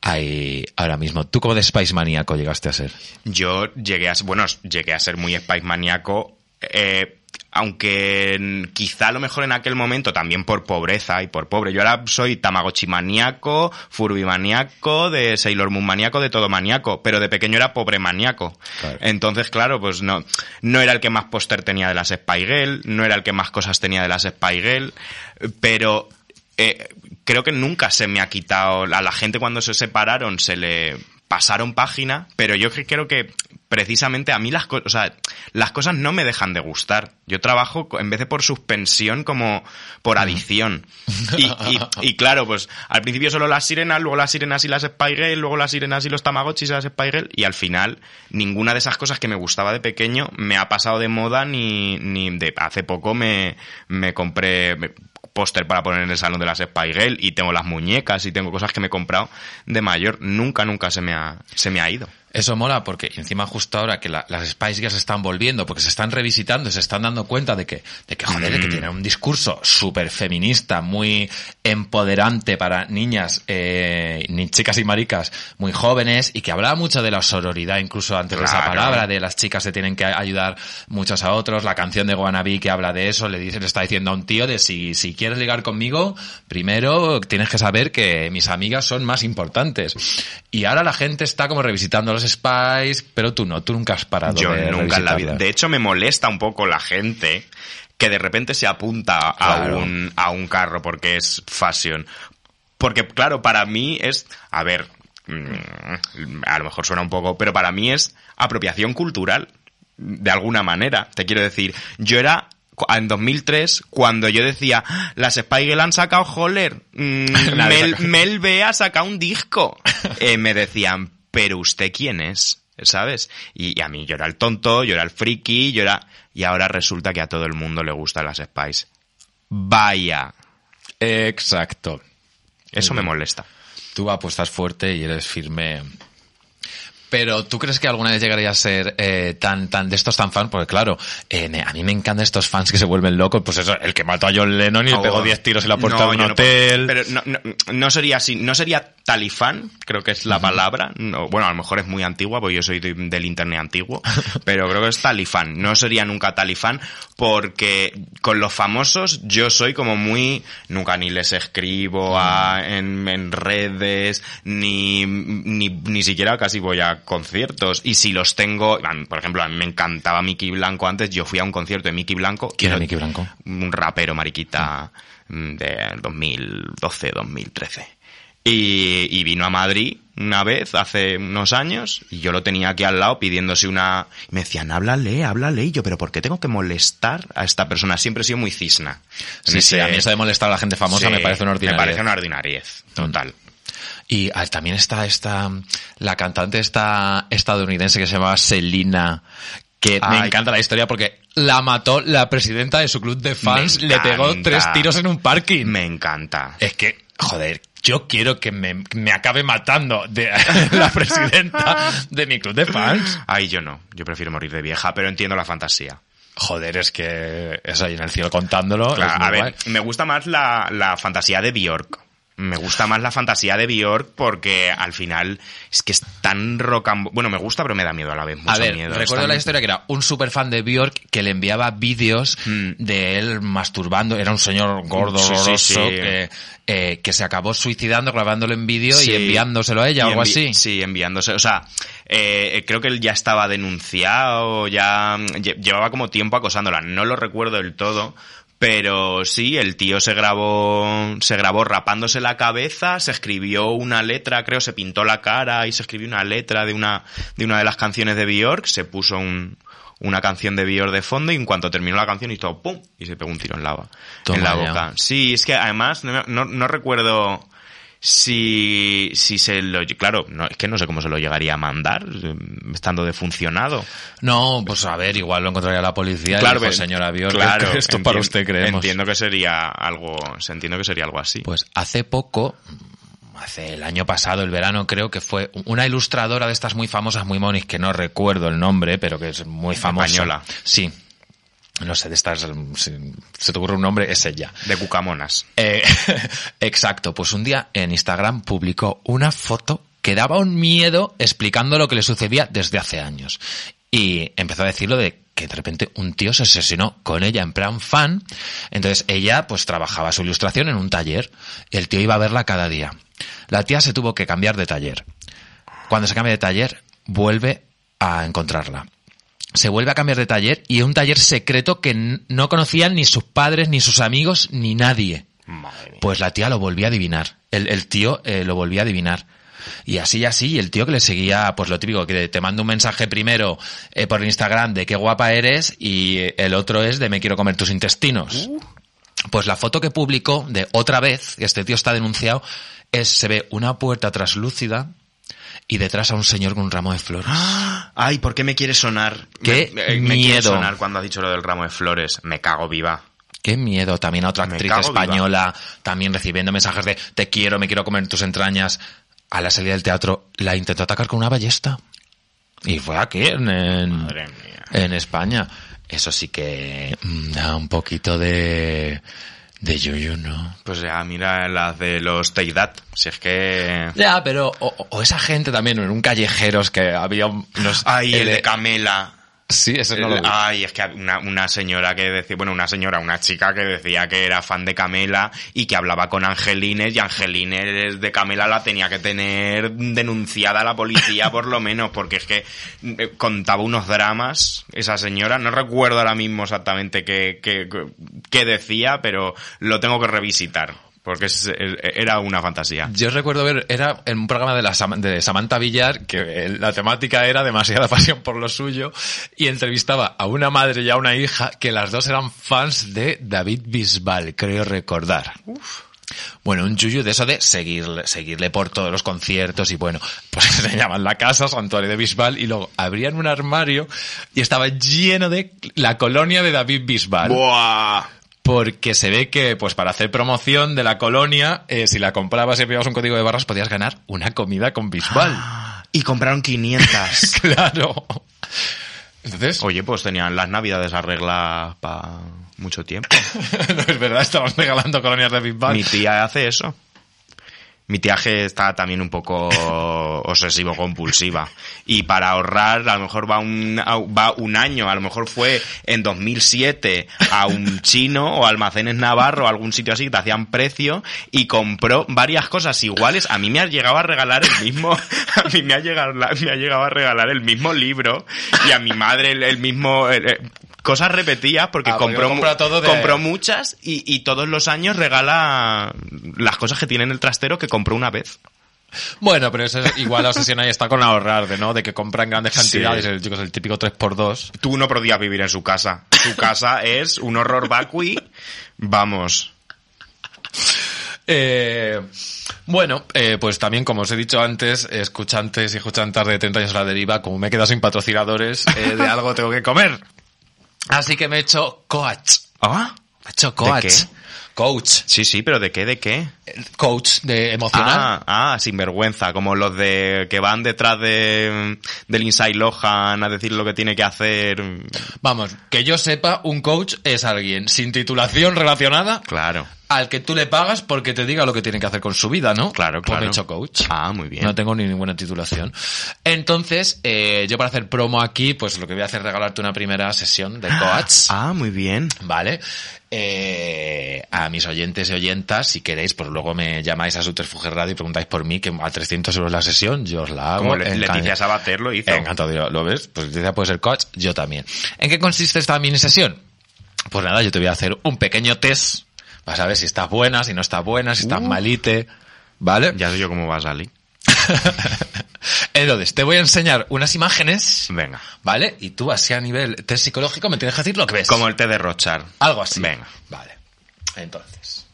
ahí ahora mismo. ¿Tú cómo de Spice maníaco llegaste a ser? Yo llegué a, bueno, llegué a ser muy Spice maníaco. Eh, aunque quizá a lo mejor en aquel momento también por pobreza y por pobre. Yo ahora soy Tamagotchi maníaco, Furby maníaco, de Sailor Moon maníaco, de todo maníaco, pero de pequeño era pobre maníaco. Entonces, claro, pues no, no era el que más póster tenía de las Spy no era el que más cosas tenía de las Spy pero eh, creo que nunca se me ha quitado, a la gente cuando se separaron se le pasaron página, pero yo creo que precisamente a mí las cosas, las cosas no me dejan de gustar. Yo trabajo en vez de por suspensión como por adicción. Y, claro, pues al principio solo las sirenas, luego las sirenas y las Spygel, luego las sirenas y los Tamagotchis y las Spygel, y al final ninguna de esas cosas que me gustaba de pequeño me ha pasado de moda ni, ni de hace poco me, compré póster para poner en el salón de las Spygel y tengo las muñecas y tengo cosas que me he comprado de mayor. Nunca, nunca se me ha, se me ha ido. Eso mola porque encima justo ahora que las Spice Girls están volviendo, porque se están revisitando, se están dando cuenta de que, de que joder, que mm. tienen un discurso súper feminista, muy empoderante para niñas, eh, ni chicas y maricas muy jóvenes y que hablaba mucho de la sororidad incluso antes de esa palabra, de las chicas se tienen que ayudar muchas a otros. La canción de Guanabí que habla de eso, le dice, está diciendo a un tío de si, si quieres ligar conmigo, primero tienes que saber que mis amigas son más importantes. Y ahora la gente está como los Spice, pero tú no, tú nunca has parado. Yo nunca en la vida. De hecho, me molesta un poco la gente que de repente se apunta a, un, carro porque es fashion. Porque, claro, para mí es. A ver, mm, a lo mejor suena un poco, pero para mí es apropiación cultural, de alguna manera. Te quiero decir, yo era en 2003 cuando yo decía las Spice han sacado Holler Melbea mm, Mel, B ha sacado un disco eh, me decían pero usted quién es, ¿sabes? Y, a mí llora el tonto, llora el friki, llora... Y ahora resulta que a todo el mundo le gustan las Spice. Vaya. Exacto. Eso me molesta. Tú apuestas fuerte y eres firme pero ¿tú crees que alguna vez llegaría a ser eh, tan, tan de estos tan fans? Porque claro, a mí me encantan estos fans que se vuelven locos. Pues eso, el que mató a John Lennon y le pegó 10 tiros en la puerta de un hotel. No pero no, sería así, no sería talifán, creo que es la palabra. bueno, a lo mejor es muy antigua, porque yo soy del internet antiguo, pero creo que es talifán. No sería nunca talifán porque con los famosos yo soy como muy... Nunca ni les escribo mm. en, en, redes, ni, ni siquiera casi voy a conciertos y si los tengo, por ejemplo, a mí me encantaba Mickey Blanco antes, yo fui a un concierto de Mickey Blanco. ¿Quién era Blanco? Un rapero mariquita ah. mm, de 2012, 2013. Y, vino a Madrid una vez hace unos años y yo lo tenía aquí al lado pidiéndose una... me decían, háblale, háblale. Y yo, pero ¿por qué tengo que molestar a esta persona? Siempre he sido muy cisna. Sí, sí, a mí eso de molestar a la gente famosa me parece una ordinariez. Me parece una ordinariez, total. Y ah, también está esta, la cantante esta estadounidense que se llama Selina, que me encanta la historia porque la mató la presidenta de su club de fans, le pegó tres tiros en un parking. Me encanta. Es que, joder, yo quiero que me, acabe matando de, la presidenta de mi club de fans. Ay, yo no, yo prefiero morir de vieja, pero entiendo la fantasía. Joder, es que es ahí en el cielo contándolo. a ver, me gusta más la, la fantasía de Bjork. Me gusta más la fantasía de Bjork porque al final es que es tan rocambo. Bueno, me gusta, pero me da miedo a la vez. Mucho a miedo. recuerdo la historia que era un superfan fan de Bjork que le enviaba vídeos hmm. de él masturbando. Era un señor gordo, eh, Que, se acabó suicidando grabándolo en vídeo y enviándoselo a ella o algo así. Sí, enviándose. O sea, eh, creo que él ya estaba denunciado, ya llevaba como tiempo acosándola. No lo recuerdo del todo pero sí, el tío se grabó, se grabó rapándose la cabeza, se escribió una letra, creo, se pintó la cara y se escribió una letra de una de, una de las canciones de Björk. se puso un, una canción de Björk de fondo y en cuanto terminó la canción hizo ¡pum! y se pegó un tiro en, lava, en la boca. Sí, es que además no, no recuerdo si, si se lo... Claro, no, es que no sé cómo se lo llegaría a mandar, mm, estando defuncionado. No, pues a ver, igual lo encontraría la policía claro, y dijo, señora claro, esto para usted creemos. Entiendo que sería algo, entiendo que sería algo así. Pues hace poco, hace el año pasado, el verano, creo que fue una ilustradora de estas muy famosas, muy monis, que no recuerdo el nombre, pero que es muy famosa. Española. Sí, no sé, de estas, mm, si se te ocurre un nombre, es ella. De Cucamonas. Eh, exacto, pues un día en Instagram publicó una foto que daba un miedo explicando lo que le sucedía desde hace años. Y empezó a decirlo de que de repente un tío se asesinó con ella en plan fan. Entonces ella pues trabajaba su ilustración en un taller. El tío iba a verla cada día. La tía se tuvo que cambiar de taller. Cuando se cambia de taller, vuelve a encontrarla se vuelve a cambiar de taller y es un taller secreto que no conocían ni sus padres, ni sus amigos, ni nadie. pues la tía lo volvió a adivinar. El, tío eh, lo volvía a adivinar. Y así y así, el tío que le seguía, pues lo típico, que te manda un mensaje primero eh, por Instagram de qué guapa eres y eh, el otro es de me quiero comer tus intestinos. Uh. Pues la foto que publicó de otra vez, que este tío está denunciado, es, se ve una puerta traslúcida y detrás a un señor con un ramo de flores. Ay, ¿por qué me quiere sonar? Qué me, eh, me miedo. sonar cuando has dicho lo del ramo de flores. Me cago viva. Qué miedo. También a otra actriz española, también recibiendo mensajes de te quiero, me quiero comer tus entrañas. A la salida del teatro la intentó atacar con una ballesta. Y fue aquí, en, en España. Eso sí que mm, da un poquito de de Yuyu no. Pues ya mira las de los Teidat si es que... Ya, pero... O, esa gente también, en un callejeros que había... Unos, Ay, el de Camela. Sí, eso no eh, lo Ay, es que una, una, señora que decía, bueno, una señora, una chica que decía que era fan de Camela y que hablaba con Angelines y Angelines de Camela la tenía que tener denunciada a la policía por lo menos, porque es que eh, contaba unos dramas esa señora, no recuerdo ahora mismo exactamente qué, qué, qué decía, pero lo tengo que revisitar porque era una fantasía. Yo recuerdo ver, era en un programa de, la, de Samantha Villar, que la temática era demasiada pasión por lo suyo, y entrevistaba a una madre y a una hija, que las dos eran fans de David Bisbal, creo recordar. Bueno, un yuyu de eso de seguirle, seguirle por todos los conciertos y bueno, pues se llamaban la casa Santuario de Bisbal y luego abrían un armario y estaba lleno de la colonia de David Bisbal. ¡Buah! porque se ve que, pues para hacer promoción de la colonia, eh, si la comprabas y enviabas un código de barras, podías ganar una comida con Bisbal. Ah, y compraron 500. claro. Entonces... Oye, pues tenían las navidades arregladas para mucho tiempo. no es verdad, estamos regalando colonias de Bisbal. Mi tía hace eso mi tíaje está también un poco obsesivo compulsiva y para ahorrar a lo mejor va un va un año a lo mejor fue en 2007 a un chino o almacenes navarro algún sitio así que te hacían precio y compró varias cosas iguales a mí me ha llegado a regalar el mismo a mí me ha llegado me ha llegado a regalar el mismo libro y a mi madre el, mismo cosas repetidas porque ah, compró, compró muchas y, todos los años regala las cosas que tiene en el trastero que compró una vez. Bueno, pero eso es, igual la obsesión ahí está con ahorrar, de, ¿no? De que compra en grandes cantidades, el, típico 3x2. Tú no podías vivir en su casa. Su casa es un horror vacui. Vamos. Eh, bueno, eh, pues también, como os he dicho antes, escuchantes y escuchantas de 30 años a la deriva, como me he quedado sin patrocinadores, eh, de algo tengo que comer. Así que me he hecho coach. ¿Ah? he hecho coach. Coach. Sí, sí, pero ¿de qué? ¿De qué? Coach, de emocional. Ah, ah, sin vergüenza, como los de que van detrás del Inside Lohan a decir lo que tiene que hacer. Vamos, que yo sepa, un coach es alguien sin titulación relacionada. Claro al que tú le pagas porque te diga lo que tiene que hacer con su vida, ¿no? Claro, claro. he hecho coach. Ah, muy bien. No tengo ni ninguna titulación. Entonces, eh, yo para hacer promo aquí, pues lo que voy a hacer es regalarte una primera sesión de ah, coach. Ah, muy bien. Vale. Eh, a mis oyentes y oyentas, si queréis, pues luego me llamáis a Subterfuge Radio y preguntáis por mí, que a 300 euros la sesión, yo os la hago. Como Leticia Sabater lo hizo. Encantado, ¿lo ves? Pues Leticia puede ser coach, yo también. ¿En qué consiste esta mini sesión? Pues nada, yo te voy a hacer un pequeño test Vas a ver si estás buena, si no estás buena, si estás malite, ¿vale? Ya sé yo cómo vas, Ali. Entonces, te voy a enseñar unas imágenes. Venga. ¿Vale? Y tú, así a nivel test psicológico, me tienes que decir lo que ves. Como el té de Rochar. Algo así. Venga. Vale. Entonces,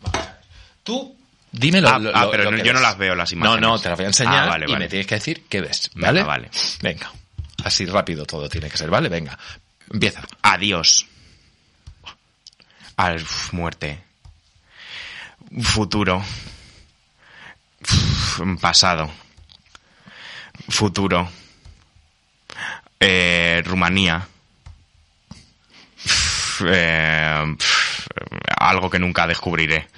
Tú, dime lo, ah, ah pero yo no las veo las imágenes. No, no, te las voy a enseñar ah, y me tienes que decir qué ves. ¿Vale? vale. Venga. Así rápido todo tiene que ser, ¿vale? Venga. Empieza. Adiós. Al muerte. Futuro. Pasado. Futuro. Eh, Rumanía. Eh, algo que nunca descubriré.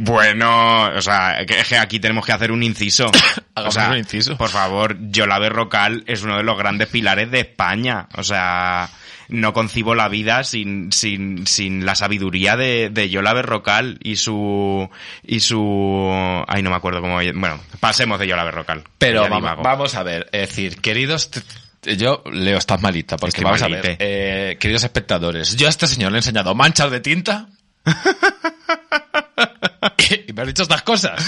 Bueno, o sea, que aquí tenemos que hacer un inciso. Hagamos un inciso. Por favor, Yolave Rocal es uno de los grandes pilares de España. O sea, no concibo la vida sin, sin, la sabiduría de, de Yola Berrocal y su, y su, ay, no me acuerdo cómo, bueno, pasemos de Yola Berrocal. Pero vamos, a ver, es decir, queridos yo, Leo, estás malita, porque vamos a ver, eh, queridos espectadores, yo a este señor le he enseñado manchas de tinta y me has dicho estas cosas.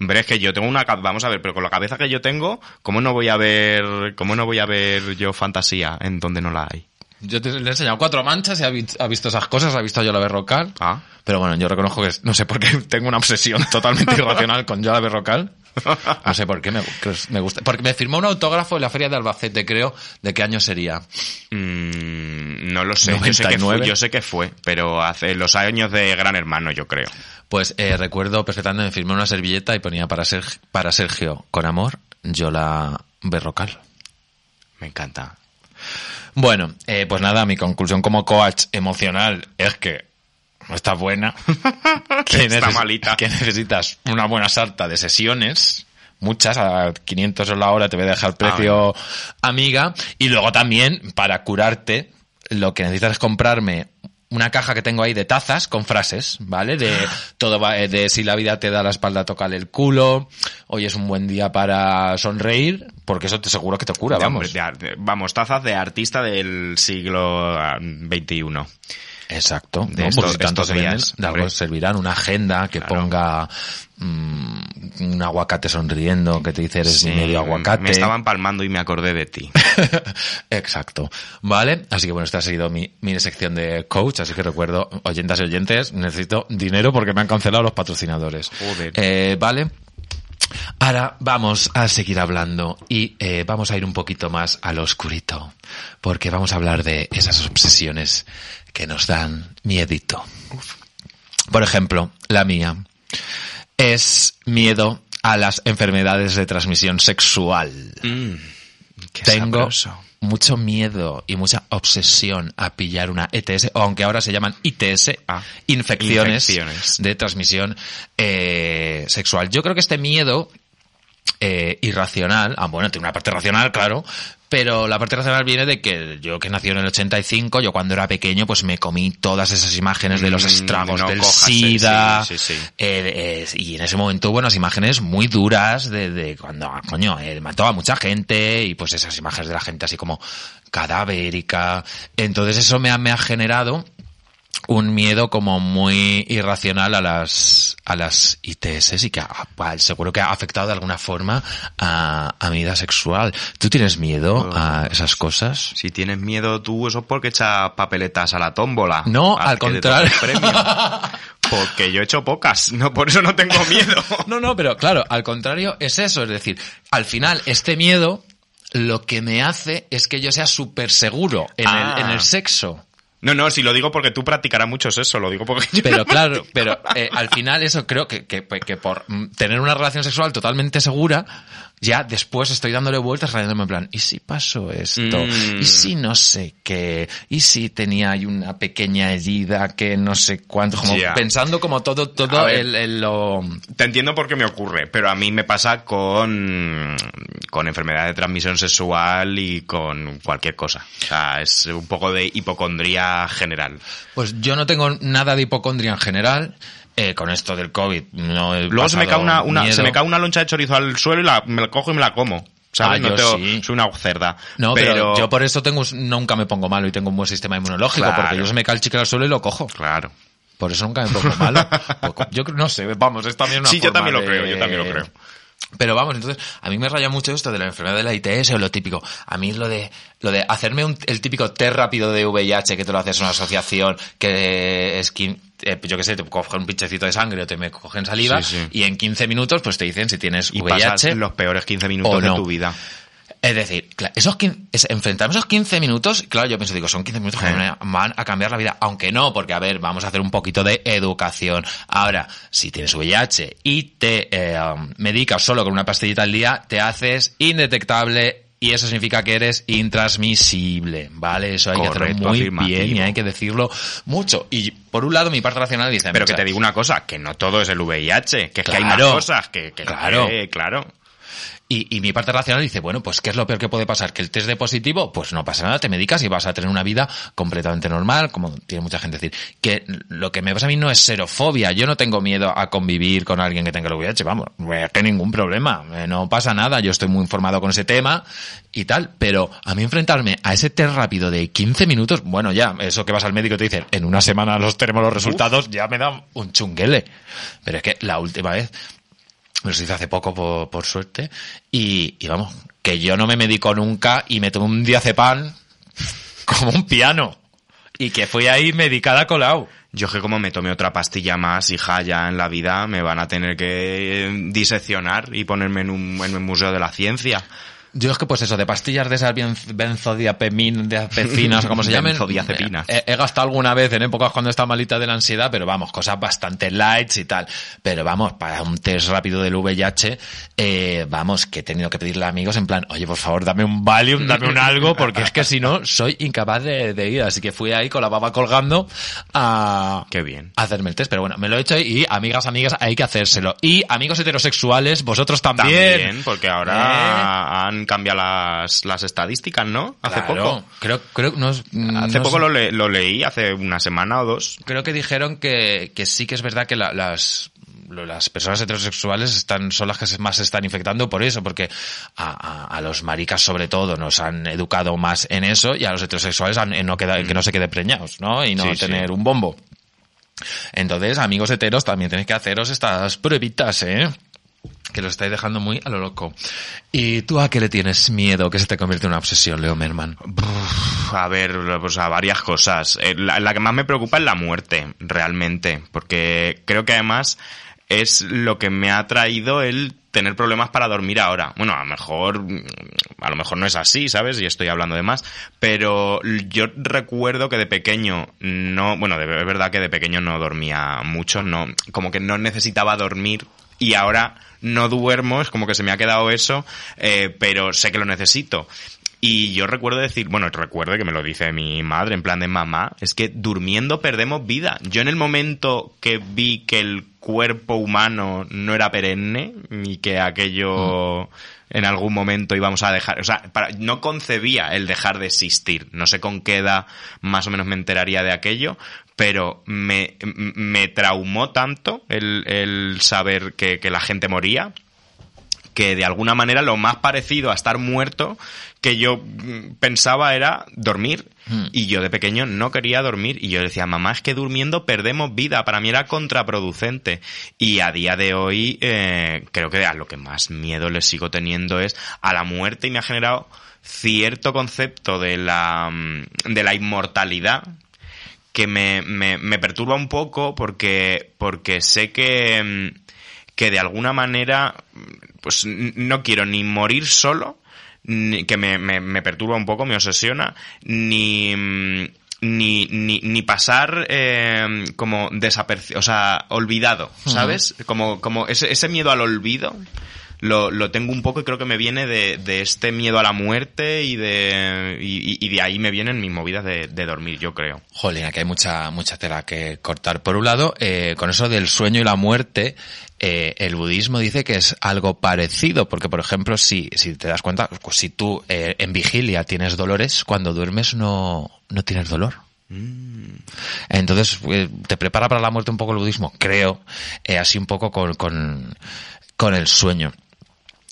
Hombre, que yo tengo una vamos a ver, pero con la cabeza que yo tengo, ¿cómo no voy a ver, cómo no voy a ver yo fantasía en donde no la hay? Yo le he enseñado cuatro manchas y ha, visto esas cosas, ha visto a Yola Berrocal. Ah. Pero bueno, yo reconozco que no sé por qué tengo una obsesión totalmente irracional con Yola Berrocal. No sé por qué me, me, gusta. Porque me firmó un autógrafo en la Feria de Albacete, creo. ¿De qué año sería? Mm, no lo sé. Yo sé, que yo sé que fue, pero hace los años de Gran Hermano, yo creo. Pues eh, recuerdo perfectamente, me firmé una servilleta y ponía para, para Sergio, con amor, Yola Berrocal. Me encanta. Bueno, eh, pues nada, mi conclusión como coach emocional es que no estás buena. que está malita. Que necesitas una buena sarta de sesiones. Muchas, a 500 euros la hora te voy a dejar ah, precio amiga. Y luego también, para curarte, lo que necesitas es comprarme una caja que tengo ahí de tazas con frases, ¿vale? De todo eh, de si la vida te da la espalda, toca el culo, hoy es un buen día para sonreír, porque eso te seguro que te cura, vamos. vamos, tazas de artista del siglo XXI. Ah, Exacto. De, tantos de servirán una agenda que ponga mm, un aguacate sonriendo que te dice eres medio aguacate. Me estaban palmando y me acordé de ti. Exacto. Vale. Así que bueno, esta ha sido mi sección de coach. Así que recuerdo, oyentas y oyentes, necesito dinero porque me han cancelado los patrocinadores. Joder. Eh, vale. Ahora vamos a seguir hablando y eh, vamos a ir un poquito más al oscurito, porque vamos a hablar de esas obsesiones que nos dan miedito. Por ejemplo, la mía es miedo a las enfermedades de transmisión sexual. Mm, Tengo mucho miedo y mucha obsesión a pillar una ETS, aunque ahora se llaman ITS, ah, infecciones, de transmisión eh, sexual. Yo creo que este miedo eh, irracional. Ah, bueno, tiene una parte racional, claro, pero la parte racional viene de que yo que nací en el 85, yo cuando era pequeño pues me comí todas esas imágenes de los mm, estragos del SIDA. Eh, eh, y en ese momento hubo unas imágenes muy duras de, cuando, ah, coño, él eh, mató a mucha gente y pues esas imágenes de la gente así como cadavérica. Entonces eso me ha generado un miedo como muy irracional a las, a las ITS y que a, seguro que ha afectado de alguna forma a, mi vida sexual. ¿Tú tienes miedo pues a esas cosas? Si tienes miedo tú, eso es porque echas papeletas a la tómbola. No, al contrario. Porque yo he hecho pocas, no por eso no tengo miedo. no, no, pero claro, al contrario es eso, es decir, al final este miedo lo que me hace es que yo sea súper seguro en, el, en el ah. sexo. No, no, si lo digo porque tú practicarás mucho eso, lo digo porque yo Pero claro, pero eh, al final eso creo que, que por tener una relación sexual totalmente segura, ya después estoy dándole vueltas, rayándome en plan, ¿y si pasó esto? ¿Y mm. si no sé qué? ¿Y si tenía ahí una pequeña herida que no sé cuánto? Como pensando como todo, todo el, lo... Te entiendo por qué me ocurre, pero a mí me pasa con, con enfermedad de transmisión sexual y con cualquier cosa. O sea, es un poco de hipocondría general. Pues yo no tengo nada de hipocondría en general, eh, con esto del COVID no Luego se me, cae una, se me cae una loncha de chorizo al suelo y la, me la cojo y me la como. Ah, no yo soy una cerda. No, pero... yo por eso tengo, nunca me pongo malo y tengo un buen sistema inmunológico, porque yo se me cae el chicle al suelo y lo cojo. Claro. Por eso nunca me pongo malo. Pues, yo no sé, vamos, es también una Sí, yo también lo creo, yo también lo creo. Pero vamos, entonces, a mí me raya mucho esto de la enfermedad de la ITS o lo típico. A mí lo de, lo de hacerme un, el típico test rápido de VIH que te lo haces en una asociación que es eh, pues yo qué sé, te cogen un pinchecito de sangre o te me cogen saliva y en 15 minutos pues te dicen si tienes y VIH. los peores 15 minutos de tu vida. Es decir, esos 15, esos 15 minutos, claro, yo pienso, digo, son 15 minutos que van a cambiar la vida, aunque no, porque a ver, vamos a hacer un poquito de educación. Ahora, si tienes VIH y te eh, um, medicas solo con una pastillita al día, te haces indetectable y eso significa que eres intransmisible, ¿vale? Eso hay que hacerlo muy bien y hay que decirlo mucho. Y por un lado, mi parte racional dice... Pero que te digo una cosa, que no todo es el VIH, que es que hay más cosas que... que claro, que, claro. Y, mi parte racional dice, bueno, pues ¿qué es lo peor que puede pasar? ¿Que el test de positivo? Pues no pasa nada, te medicas y vas a tener una vida completamente normal, como tiene mucha gente decir. Que lo que me pasa a mí no es serofobia, yo no tengo miedo a convivir con alguien que tenga el VIH, vamos, pues, que ningún problema, eh, no pasa nada, yo estoy muy informado con ese tema y tal, pero a mí enfrentarme a ese test rápido de 15 minutos, bueno, ya, eso que vas al médico y te dicen, en una semana los tenemos los resultados, ya me da un chunguele. Pero es que la última vez me lo hice hace poco, por, suerte, y, vamos, que yo no me medico nunca y me tomé un diazepam como un piano. Y que fui ahí medicada colao. Yo que como me tomé otra pastilla más, hija, ya en la vida me van a tener que diseccionar y ponerme en un, en un museo de la ciencia. Yo es que pues eso, de pastillas de esas benzodiazepinas, de o como se llaman Benzodiazepinas. Eh, he, gastado alguna vez en épocas cuando estaba malita de la ansiedad, pero vamos, cosas bastante lights y tal. Pero vamos, para un test rápido del VIH, eh, vamos, que he tenido que pedirle a amigos en plan, oye, por favor, dame un Valium, dame un algo, porque es que si no, soy incapaz de, ir. Así que fui ahí con la baba colgando a, Qué bien. hacerme el test. Pero bueno, me lo he hecho y amigas, amigas, hay que hacérselo. Y amigos heterosexuales, vosotros también. También, porque ahora eh. han cambia las, las estadísticas, ¿no? Hace poco. Creo, creo, no, hace poco lo, leí, hace una semana o dos. Creo que dijeron que, sí que es verdad que las las personas heterosexuales están, son las que más se están infectando por eso, porque a, los maricas sobre todo nos han educado más en eso y a los heterosexuales en no que no se quede preñados, ¿no? Y no tener un bombo. Entonces, amigos heteros, también tenéis que haceros estas pruebitas, ¿eh? que lo estáis dejando muy a lo loco. ¿Y tú a qué le tienes miedo que se te convierte en una obsesión, Leo Merman? a ver, pues a varias cosas. Eh, la, que más me preocupa es la muerte, realmente, porque creo que además es lo que me ha traído el tener problemas para dormir ahora. Bueno, a lo mejor mm, a lo mejor no es así, ¿sabes? Y estoy hablando de más, pero yo recuerdo que de pequeño no, bueno, es verdad que de pequeño no dormía mucho, no como que no necesitaba dormir y ahora no duermo, es como que se me ha quedado eso, eh, pero sé que lo necesito. Y yo recuerdo decir, bueno, recuerdo que me lo dice mi madre en plan de mamá, es que durmiendo perdemos vida. Yo en el momento que vi que el cuerpo humano no era perenne y que aquello... Mm en algún momento íbamos a dejar, o sea, no concebía el dejar de existir, no sé con qué edad más o menos me enteraría de aquello, pero me, me traumó tanto el, el saber que, que la gente moría que de alguna manera lo más parecido a estar muerto que yo mm, pensaba era dormir. Hmm. Y yo de pequeño no quería dormir. Y yo decía, mamá, es que durmiendo perdemos vida. Para mí era contraproducente. Y a día de hoy, eh, creo que a lo que más miedo le sigo teniendo es a la muerte. Y me ha generado cierto concepto de la, mm, de la inmortalidad que me, me perturba un poco porque, porque sé que mm, que de alguna manera, pues no quiero ni morir solo, que me, me, perturba un poco, me obsesiona, ni... Mm, ni, ni, pasar em, como desapercibido, o sea, olvidado, ¿sabes? Como, como ese, miedo al olvido lo, tengo un poco y creo que me viene de, este miedo a la muerte y de, y, de ahí me vienen mis movidas de, dormir, yo creo. Jolín, aquí hay mucha, mucha tela que cortar. Por un lado, eh, con eso del sueño y la muerte, eh, el budismo dice que es algo parecido, porque por ejemplo, si, si te das cuenta, pues, si tú eh, en vigilia tienes dolores, cuando duermes no, tienes dolor. Mm. Entonces, te prepara para la muerte un poco el budismo, creo, así un poco con, con el sueño.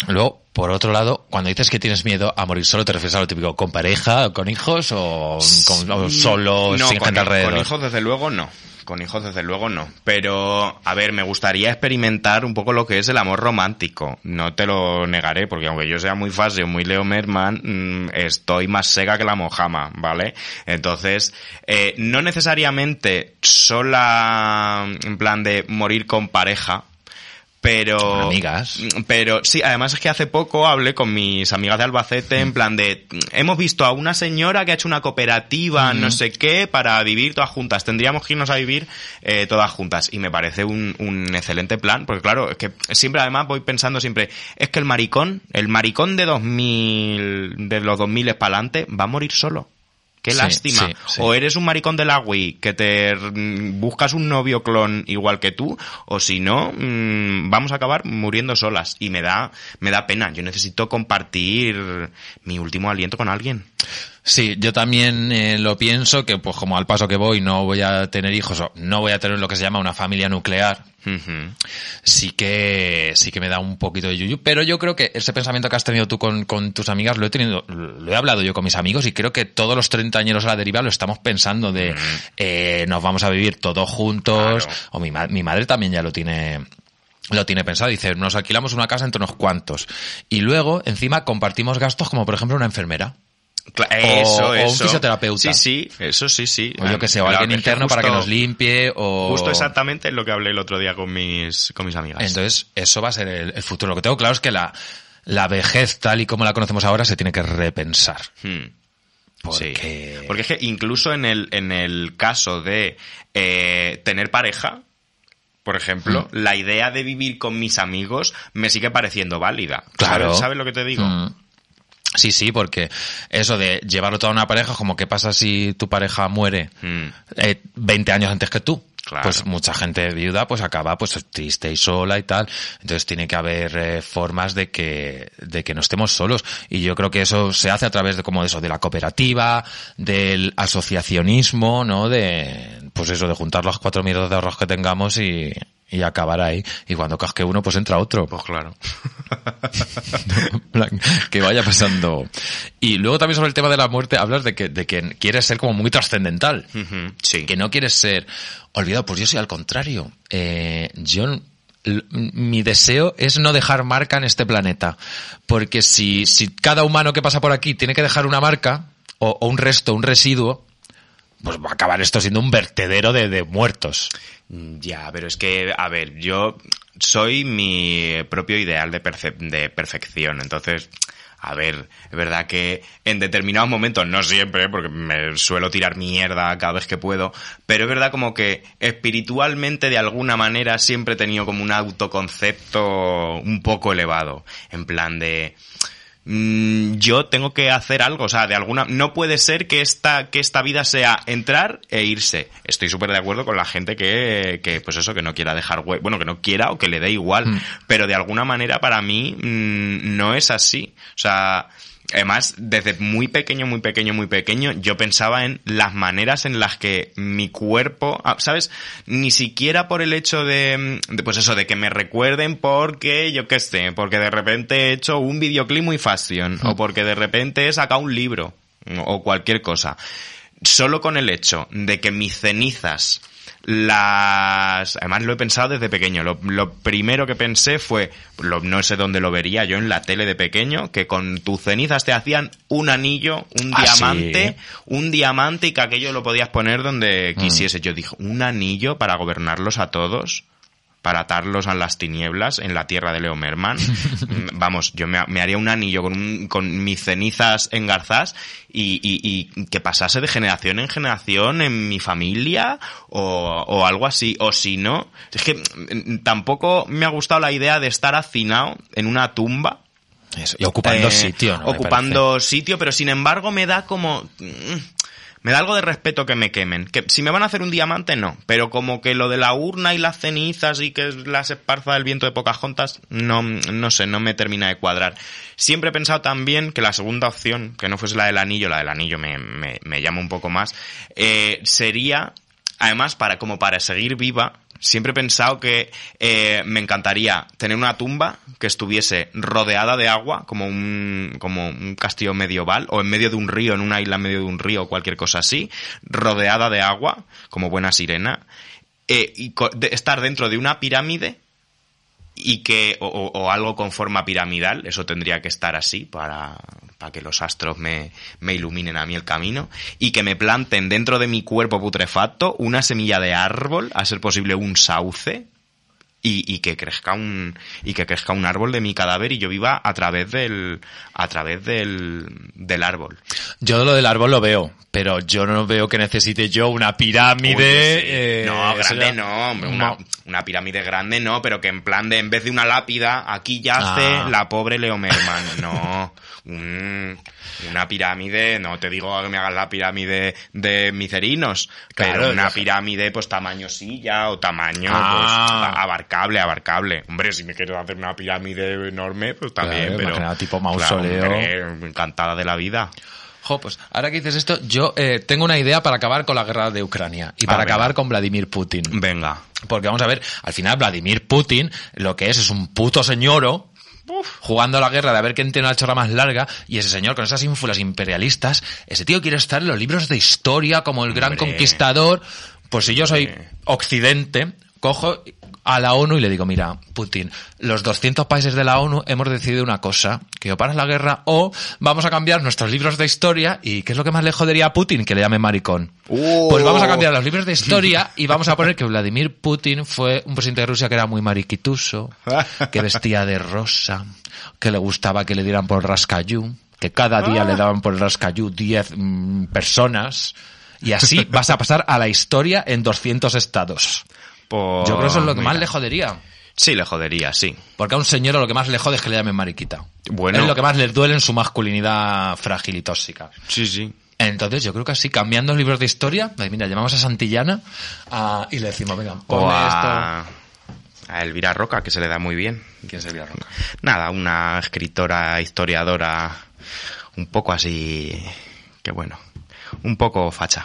Luego, por otro lado, cuando dices que tienes miedo a morir solo, ¿te refieres a lo típico con pareja, con hijos o, solo, sin gente alrededor? Con hijos, desde luego, no. Con hijos, desde luego, no. Pero, a ver, me gustaría experimentar un poco lo que es el amor romántico. No te lo negaré, porque aunque yo sea muy fácil, muy Leo Merman, mm, estoy más seca que la mojama, ¿vale? Entonces, eh, no necesariamente sola, en plan de morir con pareja, pero amigas pero sí además es que hace poco hablé con mis amigas de Albacete en plan de hemos visto a una señora que ha hecho una cooperativa no sé qué para vivir todas juntas tendríamos que irnos a vivir eh, todas juntas y me parece un, un, excelente plan porque claro es que siempre además voy pensando siempre es que el maricón el maricón de 2000 de los 2000 es para adelante va a morir solo Qué lástima. O eres un maricón de la Wii que te mm, buscas un novio clon igual que tú, o si no, mm, vamos a acabar muriendo solas. Y me da, me da pena. Yo necesito compartir mi último aliento con alguien. Sí, yo también eh, lo pienso que pues como al paso que voy no voy a tener hijos o no voy a tener lo que se llama una familia nuclear. Sí que sí que me da un poquito de yuyu, pero yo creo que ese pensamiento que has tenido tú con, tus amigas lo he tenido lo he hablado yo con mis amigos y creo que todos los 30 años a la deriva lo estamos pensando de eh, nos vamos a vivir todos juntos o mi, madre también ya lo tiene lo tiene pensado, dice, nos alquilamos una casa entre unos cuantos y luego encima compartimos gastos como por ejemplo una enfermera. Eso, o, un fisioterapeuta. Sí, sí, eso sí, sí. O yo que sé, o ah, alguien interno para que nos limpie Justo exactamente lo que hablé el otro día con mis, con mis amigas. Entonces, eso va a ser el, futuro. Lo que tengo claro es que la, vejez tal y como la conocemos ahora se tiene que repensar. Hmm. Porque... es que incluso en el, en el caso de eh, tener pareja, por ejemplo, hmm. la idea de vivir con mis amigos me sigue pareciendo válida. Claro. ¿Sabes, lo que te digo? Hmm. Sí, sí, porque eso de llevarlo toda una pareja, como qué pasa si tu pareja muere 20 hmm. eh, años antes que tú. Pues mucha gente viuda pues acaba pues triste y sola y tal. Entonces tiene que haber eh, formas de que, de que no estemos solos. Y yo creo que eso se hace a través de como eso, de la cooperativa, del asociacionismo, ¿no? De, pues eso, de juntar los cuatro miedos de ahorros que tengamos y, y acabar ahí. Y cuando casque uno, pues entra otro. Pues claro. que vaya pasando. Y luego también sobre el tema de la muerte, hablas de que, de que quieres ser como muy trascendental. sí. Que no quieres ser olvidado. Pues yo soy al contrario. Eh, yo mi deseo es no dejar marca en este planeta. Porque si, si cada humano que pasa por aquí tiene que dejar una marca, o, o un resto, un residuo, pues va a acabar esto siendo un vertedero de, de muertos. Mm, ya, pero es que, a ver, yo soy mi propio ideal de, perfección, entonces... A ver, es verdad que en determinados momentos, no siempre, porque me suelo tirar mierda cada vez que puedo, pero es verdad como que espiritualmente de alguna manera siempre he tenido como un autoconcepto un poco elevado, en plan de, Mm, yo tengo que hacer algo, o sea, de alguna no puede ser que esta que esta vida sea entrar e irse. Estoy súper de acuerdo con la gente que, que pues eso que no quiera dejar bueno, que no quiera o que le dé igual, mm. pero de alguna manera para mí mm, no es así. O sea, Además, desde muy pequeño, muy pequeño, muy pequeño, yo pensaba en las maneras en las que mi cuerpo, ah, ¿sabes? Ni siquiera por el hecho mm, de, pues eso, de que me recuerden porque, yo qué sé, porque de repente he hecho un videoclip muy fashion, mm. o porque de repente he sacado un libro, o cualquier cosa. Solo con el hecho de que mis cenizas las... Además lo he pensado desde pequeño. Lo, primero que pensé fue, no sé dónde lo vería yo en la tele de pequeño, que con tus cenizas te hacían un anillo, un ah, diamante, un diamante y que aquello lo podías poner donde mm. quisiese Yo dije, un anillo para gobernarlos a todos para atarlos a las tinieblas en la tierra de Leo Merman. Mm, vamos, yo me, haría un anillo con, mis cenizas en y, y, que pasase de generación en generación en mi familia o, algo así. O si no, es que mm, tampoco me ha gustado la idea de estar hacinado en una tumba. y ocupando eh, sitio. Ocupando sitio, pero sin embargo me da como mm, me da algo de respeto que me quemen. Que si me van a hacer un diamante, no. Pero como que lo de la urna y las cenizas y que las esparza el viento de pocas juntas, no, no sé, no me termina de cuadrar. Siempre he pensado también que la segunda opción, que no fuese la del anillo, la del anillo me, me, llama un poco más, eh, sería, además, para, como para seguir viva, siempre he pensado que eh, me encantaría tener una tumba que estuviese rodeada de agua, como un, como un castillo medieval, o en medio de un río, en una isla en medio de un río, cualquier cosa así, rodeada de agua, como buena sirena, eh, y estar dentro de una pirámide y que o, algo con forma piramidal, eso tendría que estar así para, que los astros me, me, iluminen a mí el camino, y que me planten dentro de mi cuerpo putrefacto una semilla de árbol, a ser posible un sauce, y, que crezca un y que crezca un árbol de mi cadáver y yo viva a través del a través del, del árbol. Yo lo del árbol lo veo, pero yo no veo que necesite yo una pirámide. Eh, no, grande no, Una, pirámide grande no, pero que en plan de en vez de una lápida aquí yace ah. la pobre Leo Merman. No, una pirámide, no te digo que me hagas la pirámide de Miserinos, pero una pirámide pues tamaño silla o tamaño pues, ah. abarcado abarcable, abarcable. Hombre, si me quiero hacer una pirámide enorme, pues también, claro, pero... tipo mausoleo. encantada de la vida. Jo, pues ahora que dices esto, yo eh, tengo una idea para acabar con la guerra de Ucrania y ah, para acabar con Vladimir Putin. Venga. Porque vamos a ver, al final Vladimir Putin lo que es es un puto señoro jugando a la guerra de a ver quién tiene la chorra más larga y ese señor con esas ínfulas imperialistas, ese tío quiere estar en los libros de historia como el gran conquistador. Pues si yo soy occidente, cojo a la ONU y le digo, mira, Putin, los 200 países de la ONU hemos decidido una cosa, que o paras la guerra o vamos a cambiar nuestros libros de historia y ¿qué es lo que más le jodería a Putin? Que le llame maricón. Oh. Pues vamos a cambiar los libros de historia y vamos a poner que Vladimir Putin fue un presidente de Rusia que era muy mariquituso, que vestía de rosa, que le gustaba que le dieran por rascayú, que cada día le daban por el rascayú 10 mm, personas. Y así vas a pasar a la historia en 200 estados. Yo creo que eso es lo que más le jodería. Sí, le jodería, sí. Porque a un señor lo que más le jode es que le llamen mariquita. Bueno. Es lo que más le duele en su masculinidad frágil y tóxica. Sí, sí. Entonces yo creo que así, cambiando los libros de historia, pues mira, llamamos a Santillana ah, y le decimos, venga, ponle a... esto. A Elvira Roca, que se le da muy bien. ¿Quién es Elvira Roca? Nada, una escritora, historiadora, un poco así, que bueno, un poco facha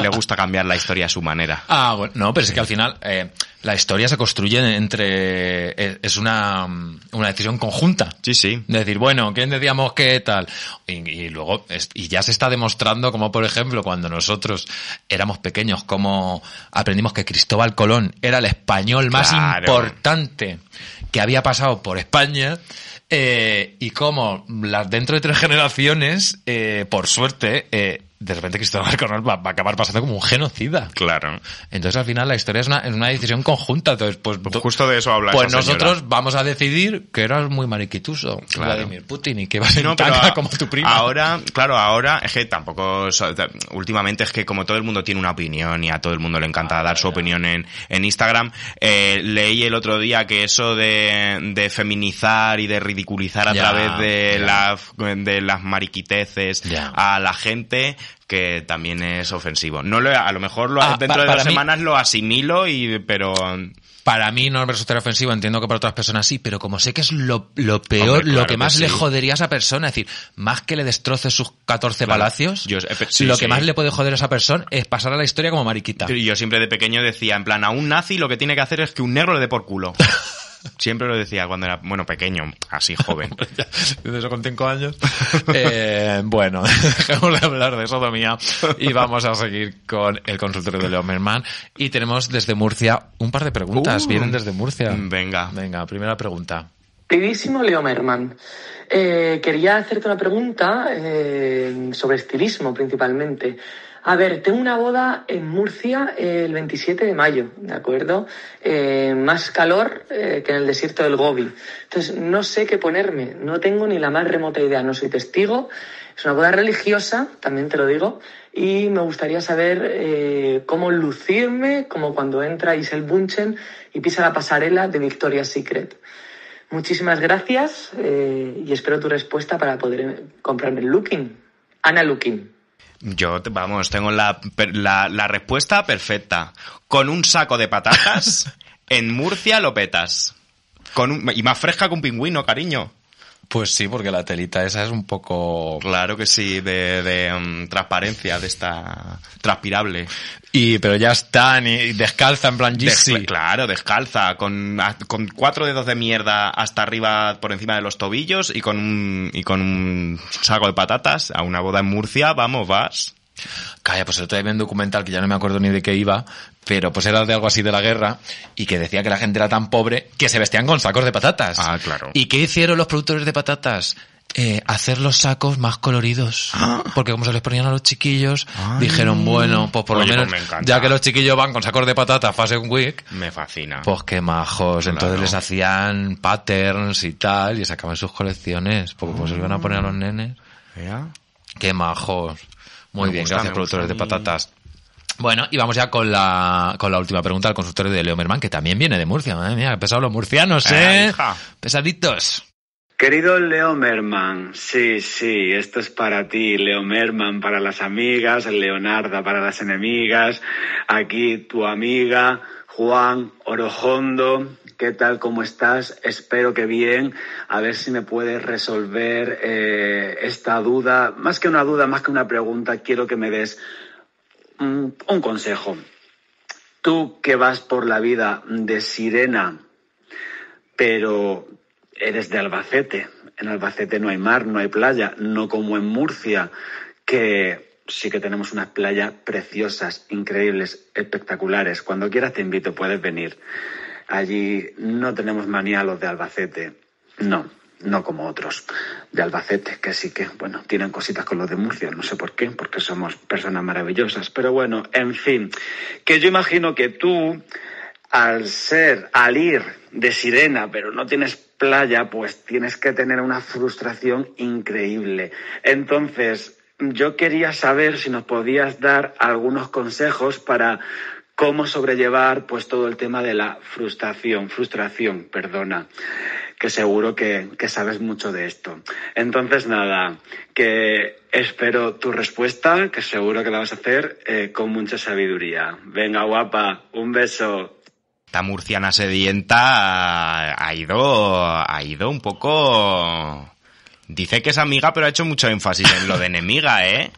le, gusta cambiar la historia a su manera. Ah, bueno, no, pero es que al final eh, la historia se construye entre... Eh, es una, una decisión conjunta. Sí, sí. decir, bueno, ¿quién decíamos qué tal? Y, luego, y ya se está demostrando como, por ejemplo, cuando nosotros éramos pequeños, cómo aprendimos que Cristóbal Colón era el español más importante que había pasado por España. Eh, y cómo las dentro de tres generaciones, por suerte, de repente Cristóbal Colón va, a acabar pasando como un genocida. Claro. Entonces al final la historia es una, decisión conjunta. Entonces, pues, pues, pues, Justo de eso habla Pues nosotros vamos a decidir que eras muy mariquituso, Vladimir Putin, y que vas no, en como tu prima. Ahora, claro, ahora es que tampoco... Últimamente es que como todo el mundo tiene una opinión y a todo el mundo le encanta ah, dar su opinión en, Instagram, eh, leí el otro día que eso de, feminizar y de ridiculizar a través de, las de las mariquiteces a la gente que también es ofensivo. No lo, a lo mejor lo, ah, dentro de dos semanas lo asimilo, y, pero... Para mí no resulta ofensivo, entiendo que para otras personas sí, pero como sé que es lo, peor, lo que más le jodería a esa persona, es decir, más que le destroce sus 14 palacios, eh, lo que más le puede joder a esa persona es pasar a la historia como mariquita. Yo siempre de pequeño decía, en plan, a un nazi lo que tiene que hacer es que un negro le dé por culo. Siempre lo decía cuando era, bueno, pequeño, así joven. desde con cinco años. Eh, bueno, dejemos de hablar de sodomía y vamos a seguir con el consultorio de Leo Merman. Y tenemos desde Murcia un par de preguntas. Uh. Vienen desde Murcia. Venga. Venga, primera pregunta. Queridísimo Leo Merman, eh, quería hacerte una pregunta eh, sobre estilismo principalmente. A ver, tengo una boda en Murcia el 27 de mayo, ¿de acuerdo? Eh, más calor eh, que en el desierto del Gobi. Entonces, no sé qué ponerme, no tengo ni la más remota idea, no soy testigo. Es una boda religiosa, también te lo digo, y me gustaría saber eh, cómo lucirme, como cuando entra Isel Bunchen y pisa la pasarela de Victoria's Secret. Muchísimas gracias y espero tu respuesta para poder comprarme el looking. Ana Looking. Yo, vamos, tengo la, la, la respuesta perfecta. Con un saco de patatas, en Murcia lo petas. Con un, y más fresca que un pingüino, cariño. Pues sí, porque la telita esa es un poco... Claro que sí, de, mm, transparencia, de esta... transpirable. Y, pero ya están, y descalza en plan claro, descalza, con, con cuatro dedos de mierda hasta arriba por encima de los tobillos y con un, y con un saco de patatas a una boda en Murcia, vamos, vas. Calla, pues el otro día vi un documental que ya no me acuerdo ni de qué iba, pero pues era de algo así de la guerra y que decía que la gente era tan pobre que se vestían con sacos de patatas. Ah, claro. ¿Y qué hicieron los productores de patatas? Eh, hacer los sacos más coloridos. Ah. Porque como se les ponían a los chiquillos, dijeron, bueno, pues por lo pues menos, ya que los chiquillos van con sacos de patatas fase un Week. Me fascina. Pues qué majos. Entonces les hacían patterns y tal, y sacaban sus colecciones, porque pues se les iban a poner a los nenes. Qué majos. Muy bien, gracias productores de patatas. Bueno, y vamos ya con la, con la última pregunta al consultorio de Leo Merman, que también viene de Murcia. Madre mía, pesados los murcianos, ¿eh? Pesaditos. Querido Leo Merman, sí, sí, esto es para ti, Leo Merman, para las amigas, Leonarda, para las enemigas, aquí tu amiga, Juan Orojondo, ¿Qué tal? ¿Cómo estás? Espero que bien. A ver si me puedes resolver eh, esta duda. Más que una duda, más que una pregunta, quiero que me des un consejo. Tú que vas por la vida de sirena, pero eres de Albacete. En Albacete no hay mar, no hay playa, no como en Murcia, que sí que tenemos unas playas preciosas, increíbles, espectaculares. Cuando quieras te invito, puedes venir. Allí no tenemos manía los de Albacete, no, no como otros de Albacete, que sí que, bueno, tienen cositas con los de Murcia, no sé por qué, porque somos personas maravillosas, pero bueno, en fin, que yo imagino que tú, al ser, al ir de sirena, pero no tienes playa, pues tienes que tener una frustración increíble. Entonces, yo quería saber si nos podías dar algunos consejos para cómo sobrellevar pues todo el tema de la frustración, frustración, perdona, que seguro que, sabes mucho de esto. Entonces, nada, que espero tu respuesta, que seguro que la vas a hacer eh, con mucha sabiduría. Venga, guapa, un beso esta murciana sedienta ha ido, ha ido un poco. Dice que es amiga, pero ha hecho mucho énfasis en lo de enemiga, ¿eh?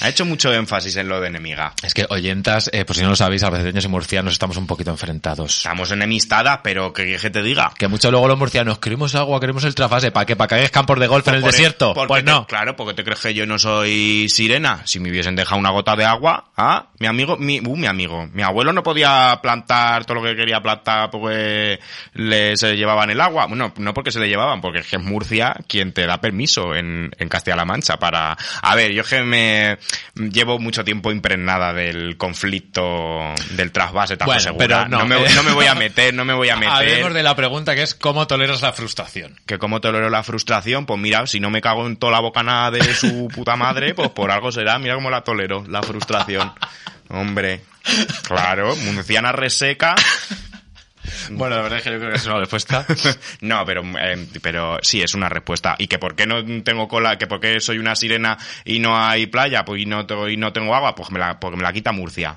Ha hecho mucho énfasis en lo de enemiga. Es que, oyentas, eh, por si no lo sabéis, albaceteños y murcianos estamos un poquito enfrentados. Estamos enemistadas, pero que, que te diga. Que mucho luego los murcianos, queremos agua, queremos el trafase, ¿para que ¿Para que caigas campos de golf en el desierto? pues no. claro, porque te crees que yo no soy sirena. Si me hubiesen dejado una gota de agua, ah, mi amigo, mi, uh, mi amigo, mi abuelo no podía plantar todo lo que quería plantar porque le, se le llevaban el agua. Bueno, no porque se le llevaban, porque es que es Murcia quien te da permiso en, en Castilla-La Mancha para... A ver, yo que me llevo mucho tiempo impregnada del conflicto del trasvase bueno, Pero eh. no, me, voy a meter, no me voy a meter. Hablemos de la pregunta que es ¿cómo toleras la frustración? Que cómo tolero la frustración, pues mira, si no me cago en toda la nada de su puta madre, pues por algo será, mira cómo la tolero, la frustración. Hombre, claro, Munciana reseca Bueno, la verdad es que yo creo que es una respuesta. no, pero, em, pero sí, es una respuesta. ¿Y que por qué no tengo cola, que por qué soy una sirena y no hay playa pues, y, no, no tengo agua? Pues me la, porque me la quita Murcia.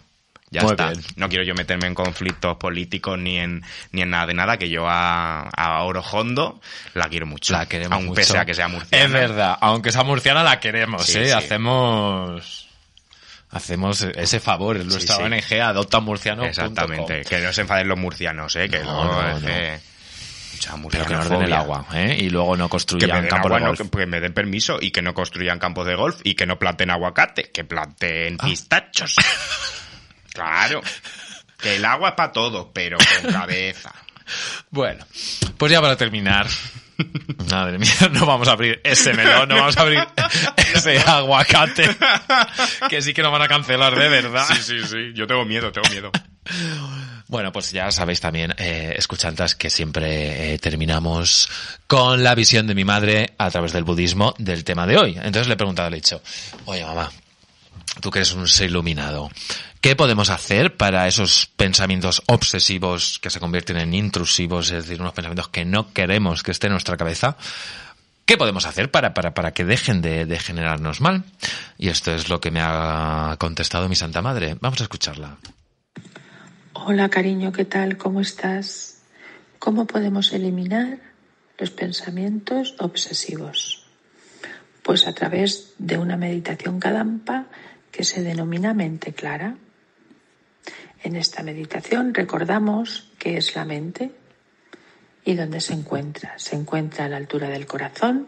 Ya está. No quiero yo meterme en conflictos políticos ni en, ni en nada de nada, que yo a, a Orojondo la quiero mucho. La queremos mucho. que sea murciana. Es verdad, aunque sea murciana la queremos, sí. ¿eh? Hacemos hacemos ese favor, nuestra ONG adopta murciano, Exactamente, que no se enfaden los murcianos, ¿eh? que no, no, no, el agua, ¿eh? Y luego no construyan campos de golf. que, me den permiso y que no construyan campos de golf y que no planten aguacate, que planten ah. pistachos. claro. Que el agua es para todo, pero con cabeza. Bueno, pues ya para terminar, Madre mía, no vamos a abrir ese melón, no vamos a abrir ese aguacate. Que sí que nos van a cancelar, de verdad. Sí, sí, sí. Yo tengo miedo, tengo miedo. Bueno, pues ya sabéis también, eh, escuchantas, que siempre eh, terminamos con la visión de mi madre a través del budismo del tema de hoy. Entonces le he preguntado, le he dicho, oye mamá, tú que eres un ser iluminado, ¿Qué podemos hacer para esos pensamientos obsesivos que se convierten en intrusivos, es decir, unos pensamientos que no queremos que estén en nuestra cabeza? ¿Qué podemos hacer para, para, que dejen de, de generarnos mal? Y esto es lo que me ha contestado mi Santa Madre. Vamos a escucharla. Hola cariño, ¿qué tal? ¿Cómo estás? ¿Cómo podemos eliminar los pensamientos obsesivos? Pues a través de una meditación kadampa que se denomina mente clara. En esta meditación recordamos qué es la mente y dónde se encuentra. Se encuentra a la altura del corazón.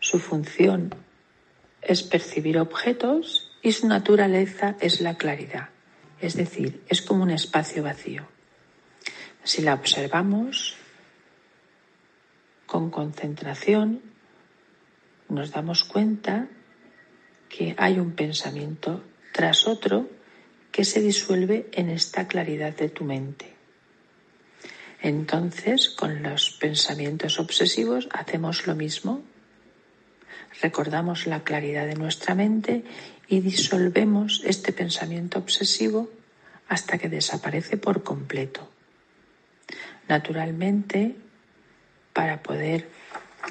Su función es percibir objetos y su naturaleza es la claridad. Es decir, es como un espacio vacío. Si la observamos con concentración, nos damos cuenta que hay un pensamiento tras otro que se disuelve en esta claridad de tu mente. Entonces, con los pensamientos obsesivos hacemos lo mismo. Recordamos la claridad de nuestra mente y disolvemos este pensamiento obsesivo hasta que desaparece por completo. Naturalmente, para poder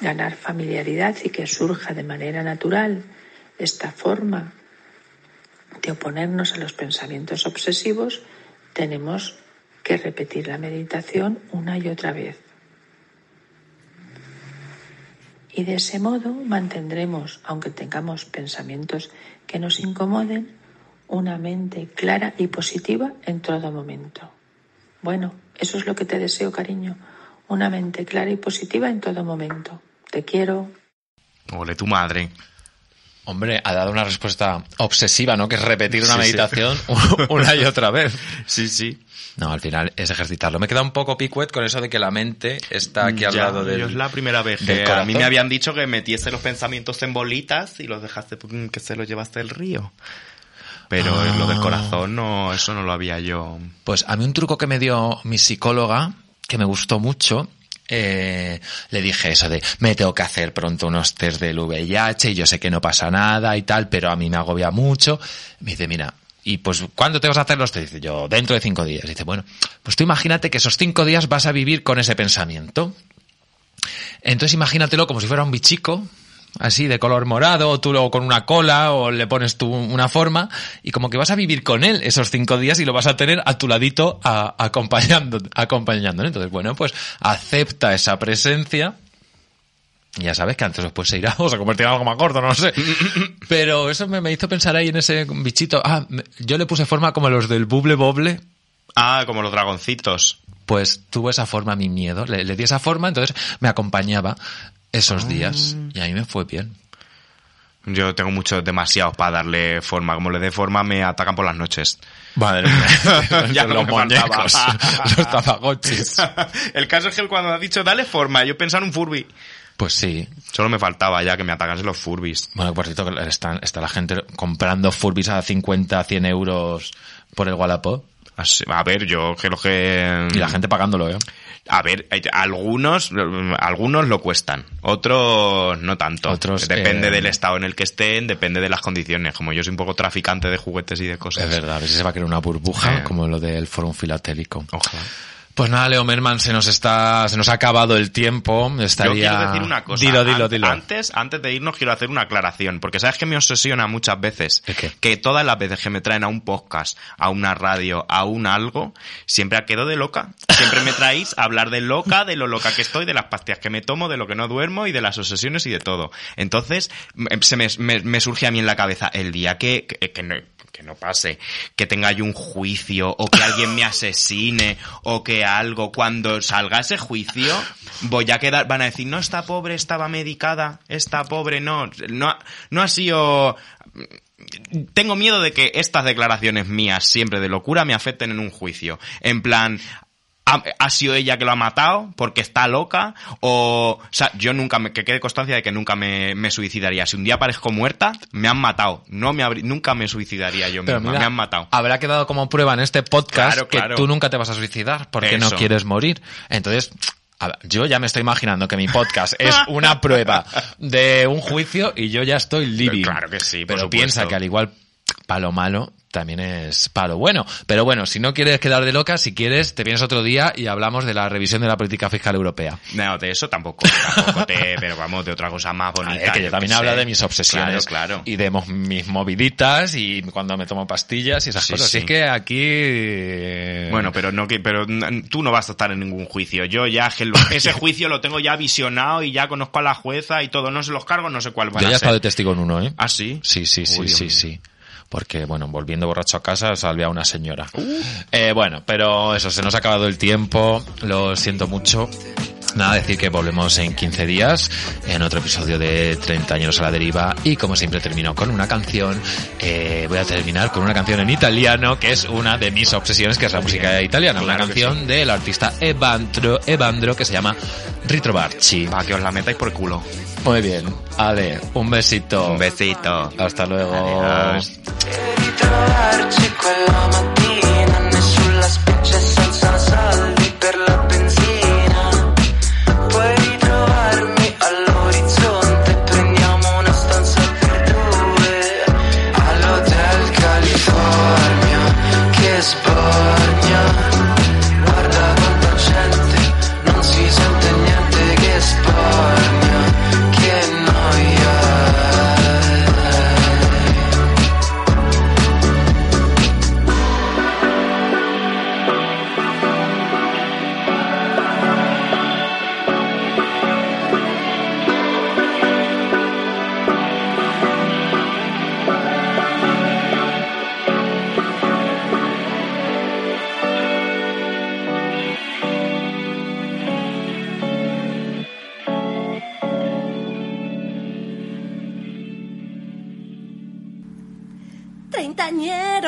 ganar familiaridad y que surja de manera natural esta forma de oponernos a los pensamientos obsesivos, tenemos que repetir la meditación una y otra vez. Y de ese modo mantendremos, aunque tengamos pensamientos que nos incomoden, una mente clara y positiva en todo momento. Bueno, eso es lo que te deseo, cariño. Una mente clara y positiva en todo momento. Te quiero. Ole tu madre. Hombre, ha dado una respuesta obsesiva, ¿no? Que es repetir una meditación una y otra vez. Sí, sí. No, al final es ejercitarlo. Me queda un poco picuet con eso de que la mente está aquí al lado de. es la primera vez que a mí me habían dicho que metiese los pensamientos en bolitas y los dejaste que se los llevaste el río. Pero en ah. lo del corazón no, eso no lo había yo. Pues a mí un truco que me dio mi psicóloga que me gustó mucho eh, le dije eso de me tengo que hacer pronto unos test del VIH y yo sé que no pasa nada y tal, pero a mí me agobia mucho. Me dice, mira, y pues, ¿cuándo te vas a hacer los test? Dice yo, dentro de cinco días. Dice, bueno, pues tú imagínate que esos cinco días vas a vivir con ese pensamiento. Entonces imagínatelo como si fuera un bichico así de color morado, o tú luego con una cola, o le pones tú una forma, y como que vas a vivir con él esos cinco días y lo vas a tener a tu ladito acompañando, acompañándole. Entonces, bueno, pues acepta esa presencia. Ya sabes que antes después se irá o se convertirá en algo más corto, no lo sé. Pero eso me, hizo pensar ahí en ese bichito. Ah, yo le puse forma como los del buble boble. Ah, como los dragoncitos pues tuvo esa forma mi miedo, le, di esa forma, entonces me acompañaba esos días ah. y a mí me fue bien. Yo tengo mucho demasiados para darle forma. Como le dé forma, me atacan por las noches. Madre mía. ya los muñecos. los el caso es que él cuando ha dicho dale forma, yo pensaba en un Furby. Pues sí. Solo me faltaba ya que me atacasen los Furbis. Bueno, por cierto, está, la gente comprando Furbis a 50, 100 euros por el Wallapop. A ver, yo creo que... Y la gente pagándolo, ¿eh? A ver, algunos, algunos lo cuestan, otros no tanto. depende eh, del estado en el que estén, depende de las condiciones. Como yo soy un poco traficante de juguetes y de cosas. Es verdad, a veces se va a crear una burbuja eh. como lo del Forum Filatélico. Pues nada, Leo Merman, se nos está, se nos ha acabado el tiempo. Estaría... quiero decir una cosa. Dilo, dilo, dilo. Antes, antes de irnos quiero hacer una aclaración, porque sabes que me obsesiona muchas veces que todas las veces que me traen a un podcast, a una radio, a un algo, siempre ha quedo de loca. Siempre me traéis a hablar de loca, de lo loca que estoy, de las pastillas que me tomo, de lo que no duermo y de las obsesiones y de todo. Entonces, se me, me, surge a mí en la cabeza el día que, que, que no, que no pase, que tenga yo un juicio o que alguien me asesine o que algo, cuando salga ese juicio, voy a quedar, van a decir, no, está pobre, estaba medicada, esta pobre, no, no, no ha sido... Tengo miedo de que estas declaraciones mías, siempre de locura, me afecten en un juicio. En plan, ha, sido ella que lo ha matado porque está loca, o, o sea, yo nunca me, que quede constancia de que nunca me, suicidaría. Si un día aparezco muerta, me han matado. No me nunca me suicidaría yo misma, me han matado. Habrá quedado como prueba en este podcast que tú nunca te vas a suicidar porque no quieres morir. Entonces, yo ya me estoy imaginando que mi podcast es una prueba de un juicio y yo ya estoy libre. claro que sí. Pero piensa que al igual lo malo también es palo bueno. Pero bueno, si no quieres quedar de loca, si quieres, te vienes otro día y hablamos de la revisión de la política fiscal europea. No, de eso tampoco, pero vamos, de otra cosa más bonita. que yo, también hablo de mis obsesiones claro, y de mis moviditas y cuando me tomo pastillas y esas cosas. Sí. Así que aquí... Eh, bueno, pero no que pero tú no vas a estar en ningún juicio. Yo ya ese juicio lo tengo ya visionado y ya conozco a la jueza y todo. No sé los cargos, no sé cuál va a ser. Yo ya he estado de testigo en uno, ¿eh? ¿Ah, sí? Sí, sí, sí, sí porque, bueno, volviendo borracho a casa salvé a una señora. Uh. Eh, bueno, pero eso, se nos ha acabado el tiempo, lo siento mucho nada, decir que volvemos en 15 días en otro episodio de 30 años a la deriva y como siempre termino con una canción, eh, voy a terminar con una canción en italiano que es una de mis obsesiones que es la música italiana, una canción del artista Evandro, Evandro que se llama Ritrovarci. Para que os la metáis por el culo. Muy bien, Ale, un besito. Un besito. Hasta luego.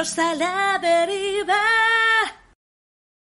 ¡Gracias! deriva.